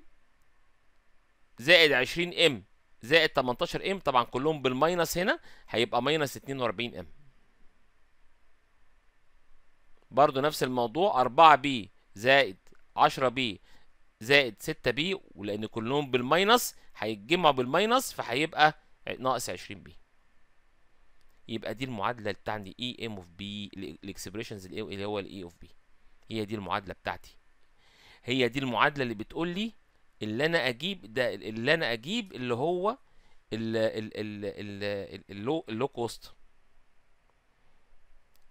زائد 20 ام زائد 18 ام طبعا كلهم بالماينس هنا هيبقى ماينس 42 ام برضو نفس الموضوع 4 بي زائد 10 بي زائد 6 بي ولان كلهم بالماينس هيتجمعوا بالماينس فهيبقى ناقص 20 بي يبقى دي المعادله بتاعتي اي ام اوف بي الاكسبريشنز اللي هو الاي اوف بي هي دي المعادله بتاعتي هي دي المعادله اللي بتقول لي اللي انا اجيب ده اللي انا اجيب اللي هو اللو اللو كوست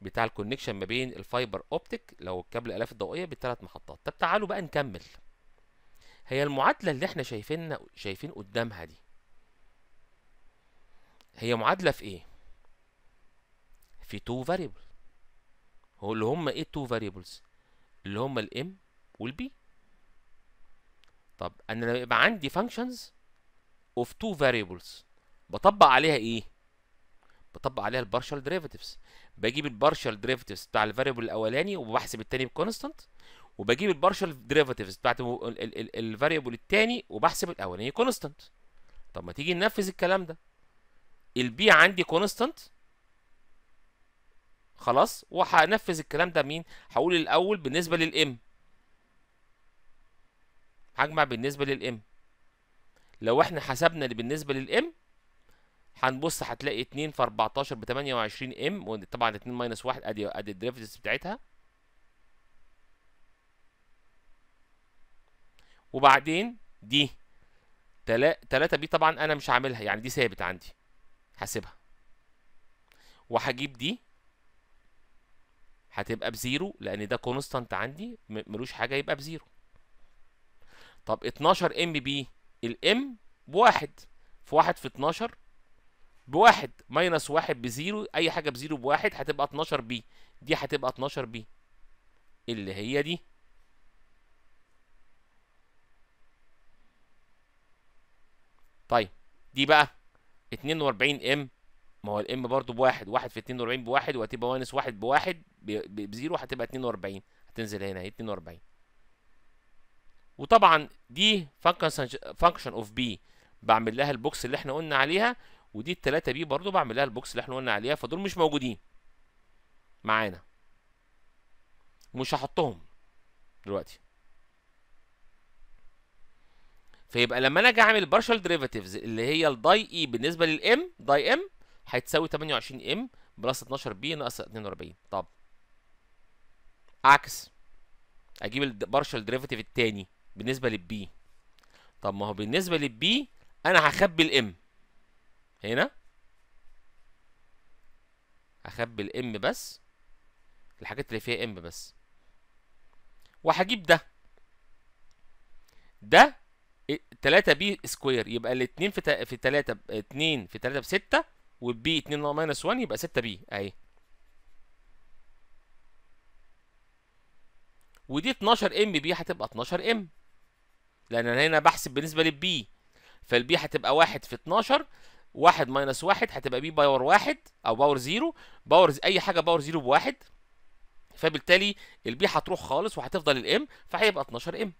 بتاع الكونكشن ما بين الفايبر اوبتيك لو الكابل الالاف الضوئيه بثلاث محطات طب تعالوا بقى نكمل هي المعادلة اللي احنا شايفين شايفين قدامها دي هي معادلة في ايه؟ في تو فاريبل هو اللي هم ايه التو فاريبلز؟ اللي هم الام والبي طب انا لما يبقى عندي فانكشنز اوف تو فاريبلز بطبق عليها ايه؟ بطبق عليها البارشال ديريفيتيفز بجيب البارشال ديريفيتيفز بتاع الفاريبل الاولاني وبحسب التاني بكونستانت وبجيب البارشال ديريفاتيفز بتاعت الفاريبل الثاني وبحسب الاولاني كونستانت طب ما تيجي ننفذ الكلام ده البي عندي كونستانت خلاص وهنفذ الكلام ده مين هقول الاول بالنسبه للام هجمع بالنسبه للام لو احنا حسبنا بالنسبه للام هنبص هتلاقي 2 في 14 ب 28 ام وطبعا 2 ماينس 1 ادي ادي الديريفيتس بتاعتها وبعدين دي تلاتة بي طبعا انا مش عاملها يعني دي ثابت عندي هسيبها وهجيب دي هتبقى بزيرو لان ده كونستانت عندي ملوش حاجه يبقى بزيرو طب 12 ام بي الام بواحد في واحد في 12 بواحد ماينس واحد بزيرو اي حاجه بزيرو بواحد هتبقى 12 بي دي هتبقى 12 بي اللي هي دي طيب دي بقى 42 ام ما هو الام برضو بواحد واحد في 42 بواحد وهتبقى ماينس واحد بواحد بزيرو هتبقى 42 هتنزل هنا هي 42 وطبعا دي فانكشن اوف بي بعمل لها البوكس اللي احنا قلنا عليها ودي الثلاثة بي برضو بعمل لها البوكس اللي احنا قلنا عليها فدول مش موجودين معانا مش هحطهم دلوقتي فيبقى لما انا اجي اعمل بارشال ديريفاتيفز اللي هي الداي اي e بالنسبه للام داي ام هتساوي 28 ام بلس 12 بي ناقص 42 طب عكس اجيب البارشال ديريفاتيف الثاني بالنسبه للبي طب ما هو بالنسبه للبي انا هخبي الام هنا هخبي الام بس الحاجات اللي فيها ام بس وهجيب ده ده 3 إيه، بي سكوير يبقى ال 2 في 3 2 في 3 ب 6 والبي 2 ماينس 1 يبقى 6 بي اهي ودي 12 ام بي هتبقى 12 ام لان انا هنا بحسب بالنسبه للبي فالبي هتبقى 1 في 12 1 ماينس 1 هتبقى بي باور 1 او باور 0 باور اي حاجه باور 0 بواحد فبالتالي البي هتروح خالص وهتفضل الام فهيبقى 12 ام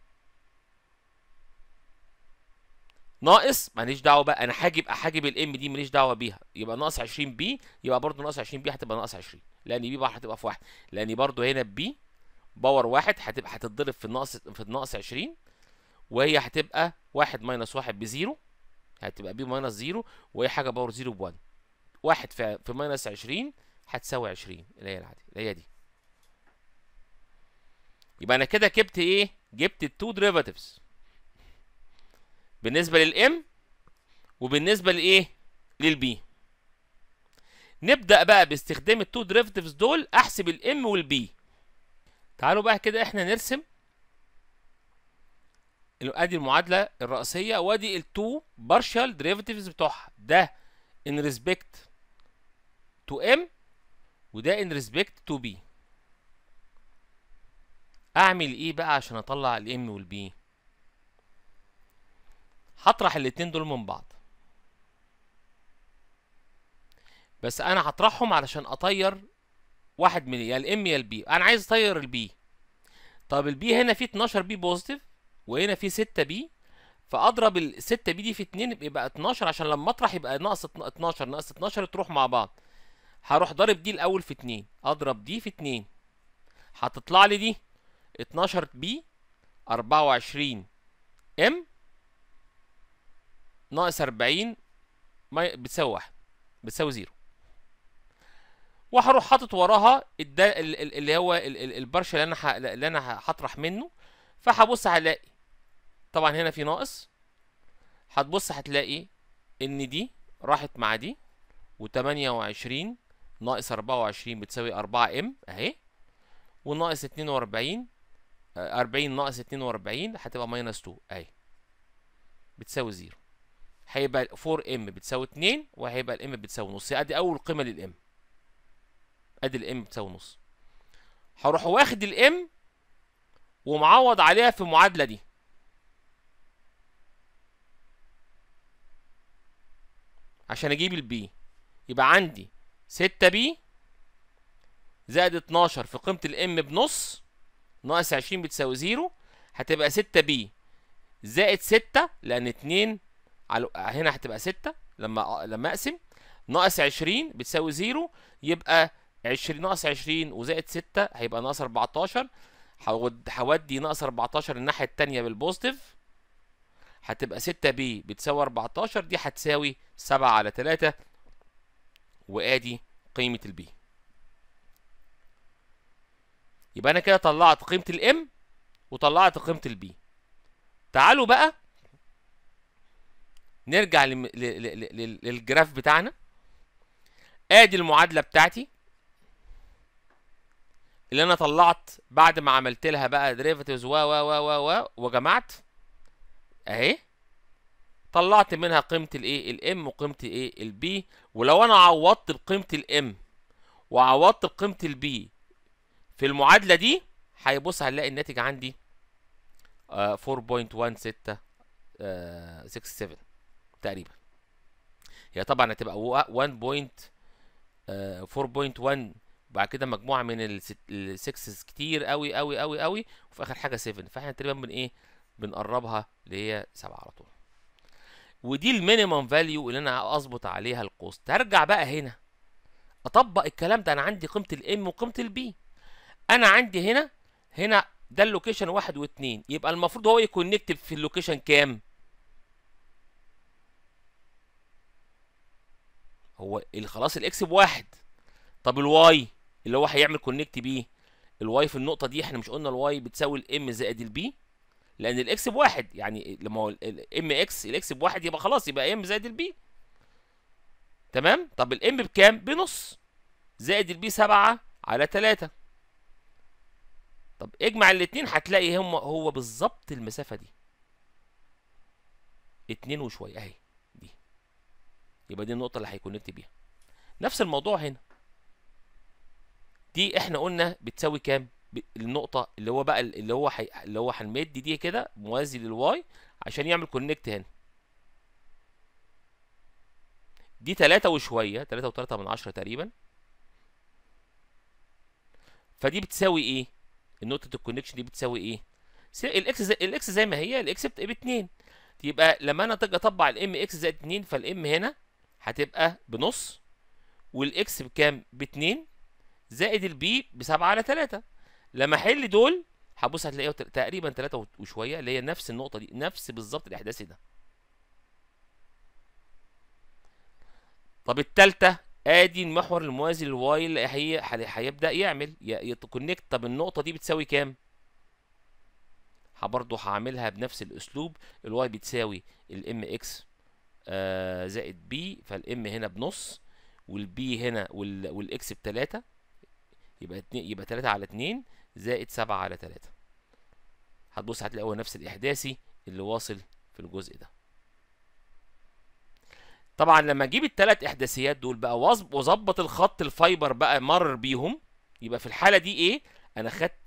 ناقص ماليش دعوه بقى انا حاجب احاجب الام دي ماليش دعوه بيها يبقى ناقص 20 بي يبقى برده ناقص 20 بي هتبقى ناقص 20 لان بي بقى هتبقى في واحد لان برده هنا بي باور واحد هتبقى هتتضرب في الناقص في الناقص 20 وهي هتبقى 1 ماينص 1 بزيرو هتبقى بي ماينص زيرو وهي حاجه باور زيرو ب 1 واحد في, في ماينص 20 هتساوي 20 اللي هي العادي اللي هي دي يبقى انا كده جبت ايه؟ جبت التو ديريفاتيفز بالنسبه للام وبالنسبه لايه للبي نبدا بقى باستخدام التو دريفتيفز دول احسب الام والبي تعالوا بقى كده احنا نرسم ادي المعادله الرئيسيه وادي التو بارشال دريفتيفز بتوعها ده ان ريسبكت تو ام وده ان ريسبكت تو بي اعمل ايه بقى عشان اطلع الام والبي هطرح الاتنين دول من بعض بس انا هطرحهم علشان اطير واحد من يا الام يا البي انا عايز اطير البي طب البي هنا فيه 12 بي بوزيتيف وهنا فيه 6 بي فاضرب ال 6 بي دي في 2 يبقى 12 عشان لما اطرح يبقى ناقص 12 ناقص 12 تروح مع بعض هروح ضارب دي الاول في 2 اضرب دي في 2 هتطلع لي دي 12 بي 24 ام ناقص 40 بتساوي 1 بتساوي 0 وهروح حاطط وراها اللي هو البرش اللي انا اللي انا هطرح منه فهبص هلاقي طبعا هنا في ناقص هتبص هتلاقي ان دي راحت مع دي و28 ناقص 24 بتساوي 4 ام اهي وناقص 42 40 ناقص 42 هتبقى ماينس 2 اهي بتساوي 0 هيبقى 4 ام بتساوي 2 وهيبقى الام بتساوي نص يعني ادي اول قيمه للام ادي الام بتساوي نص هروح واخد الام ومعوض عليها في المعادله دي عشان اجيب البي يبقى عندي 6 بي زائد 12 في قيمه الام بنص ناقص 20 بتساوي 0 هتبقى 6 بي زائد 6 لان 2 على هنا هتبقى 6 لما لما اقسم ناقص 20 بتساوي 0 يبقى 20 ناقص 20 وزائد 6 هيبقى ناقص 14 هودي ناقص 14 الناحيه الثانيه بالبوزيتيف هتبقى 6 بي بتساوي 14 دي هتساوي 7 على 3 وادي قيمه البي يبقى انا كده طلعت قيمه الام وطلعت قيمه البي تعالوا بقى نرجع للجراف بتاعنا ادي المعادله بتاعتي اللي انا طلعت بعد ما عملت لها بقى ديريفاتيفز و و و و و وجمعت اهي طلعت منها قيمه الايه الام وقيمه الايه البي ولو انا عوضت بقيمه الام وعوضت بقيمه البي في المعادله دي هيبص هنلاقي الناتج عندي آه 4.1667 تقريبا هي طبعا هتبقى 1.4.1 وبعد آه، كده مجموعه من السكسز كتير قوي قوي قوي قوي وفي اخر حاجه 7 فاحنا تقريبا بن ايه بنقربها اللي هي 7 على طول ودي المينيمم فاليو اللي انا اظبط عليها الكوست هرجع بقى هنا اطبق الكلام ده انا عندي قيمه الام وقيمه البي انا عندي هنا هنا ده اللوكيشن واحد واثنين يبقى المفروض هو يكونكت في اللوكيشن كام هو خلاص الاكس بواحد طب الواي اللي هو هيعمل كونكت بيه الواي في النقطه دي احنا مش قلنا الواي بتساوي الام زائد البي لان الاكس بواحد يعني لما هو الام اكس الاكس بواحد يبقى خلاص يبقى ام زائد البي تمام طب الام بكام بنص زائد البي 7 على 3 طب اجمع الاثنين هتلاقي هم هو بالظبط المسافه دي اتنين وشويه اهي يبقى دي النقطه اللي هيكونكت بيها نفس الموضوع هنا دي احنا قلنا بتساوي كام النقطه اللي هو بقى اللي هو حي... اللي هو هنمد دي كده موازي للواي عشان يعمل كونكت هنا دي 3 وشويه 3 و3 من 10 تقريبا فدي بتساوي ايه النقطه الكونكشن دي بتساوي ايه الاكس زي الاكس زي ما هي الاكس ب 2 يبقى لما انا اجي اطبق الام اكس زائد 2 فالام هنا هتبقى بنص والاكس بكام باتنين زائد البي بسبعة على تلاتة لما احل دول هبص هتلاقيه تقريبا تلاتة وشوية اللي هي نفس النقطة دي نفس بالظبط الإحداث ده طب التالتة ادي المحور الموازي للواي اللي هي هيبدا يعمل يتكونكت طب النقطه دي بتساوي كام برضه هعملها بنفس الاسلوب الواي بتساوي الام اكس آه زائد بي فالام هنا بنص والبي هنا والاكس بتلاتة يبقى اتنين يبقى تلاتة على اتنين زائد سبعة على تلاتة هتبص هتلاقي هو نفس الإحداثي اللي واصل في الجزء ده طبعا لما اجيب الثلاث احداثيات دول بقى واظبط الخط الفايبر بقى مر بيهم يبقى في الحاله دي ايه انا خدت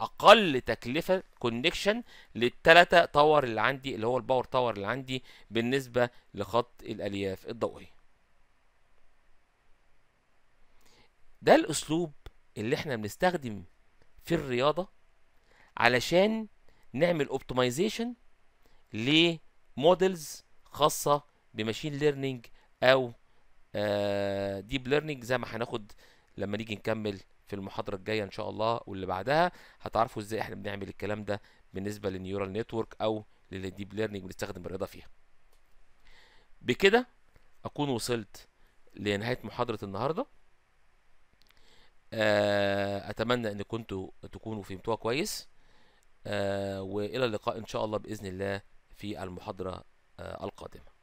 اقل تكلفه كونكشن للثلاثه تاور اللي عندي اللي هو الباور تاور اللي عندي بالنسبه لخط الالياف الضوئيه ده الاسلوب اللي احنا بنستخدم في الرياضه علشان نعمل اوبتمايزيشن لمودلز خاصه بماشين ليرنينج او ديب آه، ليرنينج زي ما هناخد لما نيجي نكمل في المحاضرة الجاية إن شاء الله واللي بعدها هتعرفوا إزاي إحنا بنعمل الكلام ده بالنسبة للنيورال نتورك أو للديب ليرنينج بنستخدم الرياضة فيها بكده أكون وصلت لنهاية محاضرة النهاردة آه، أتمنى أن كنتوا تكونوا فهمتوها كويس آه، وإلى اللقاء إن شاء الله بإذن الله في المحاضرة آه، القادمة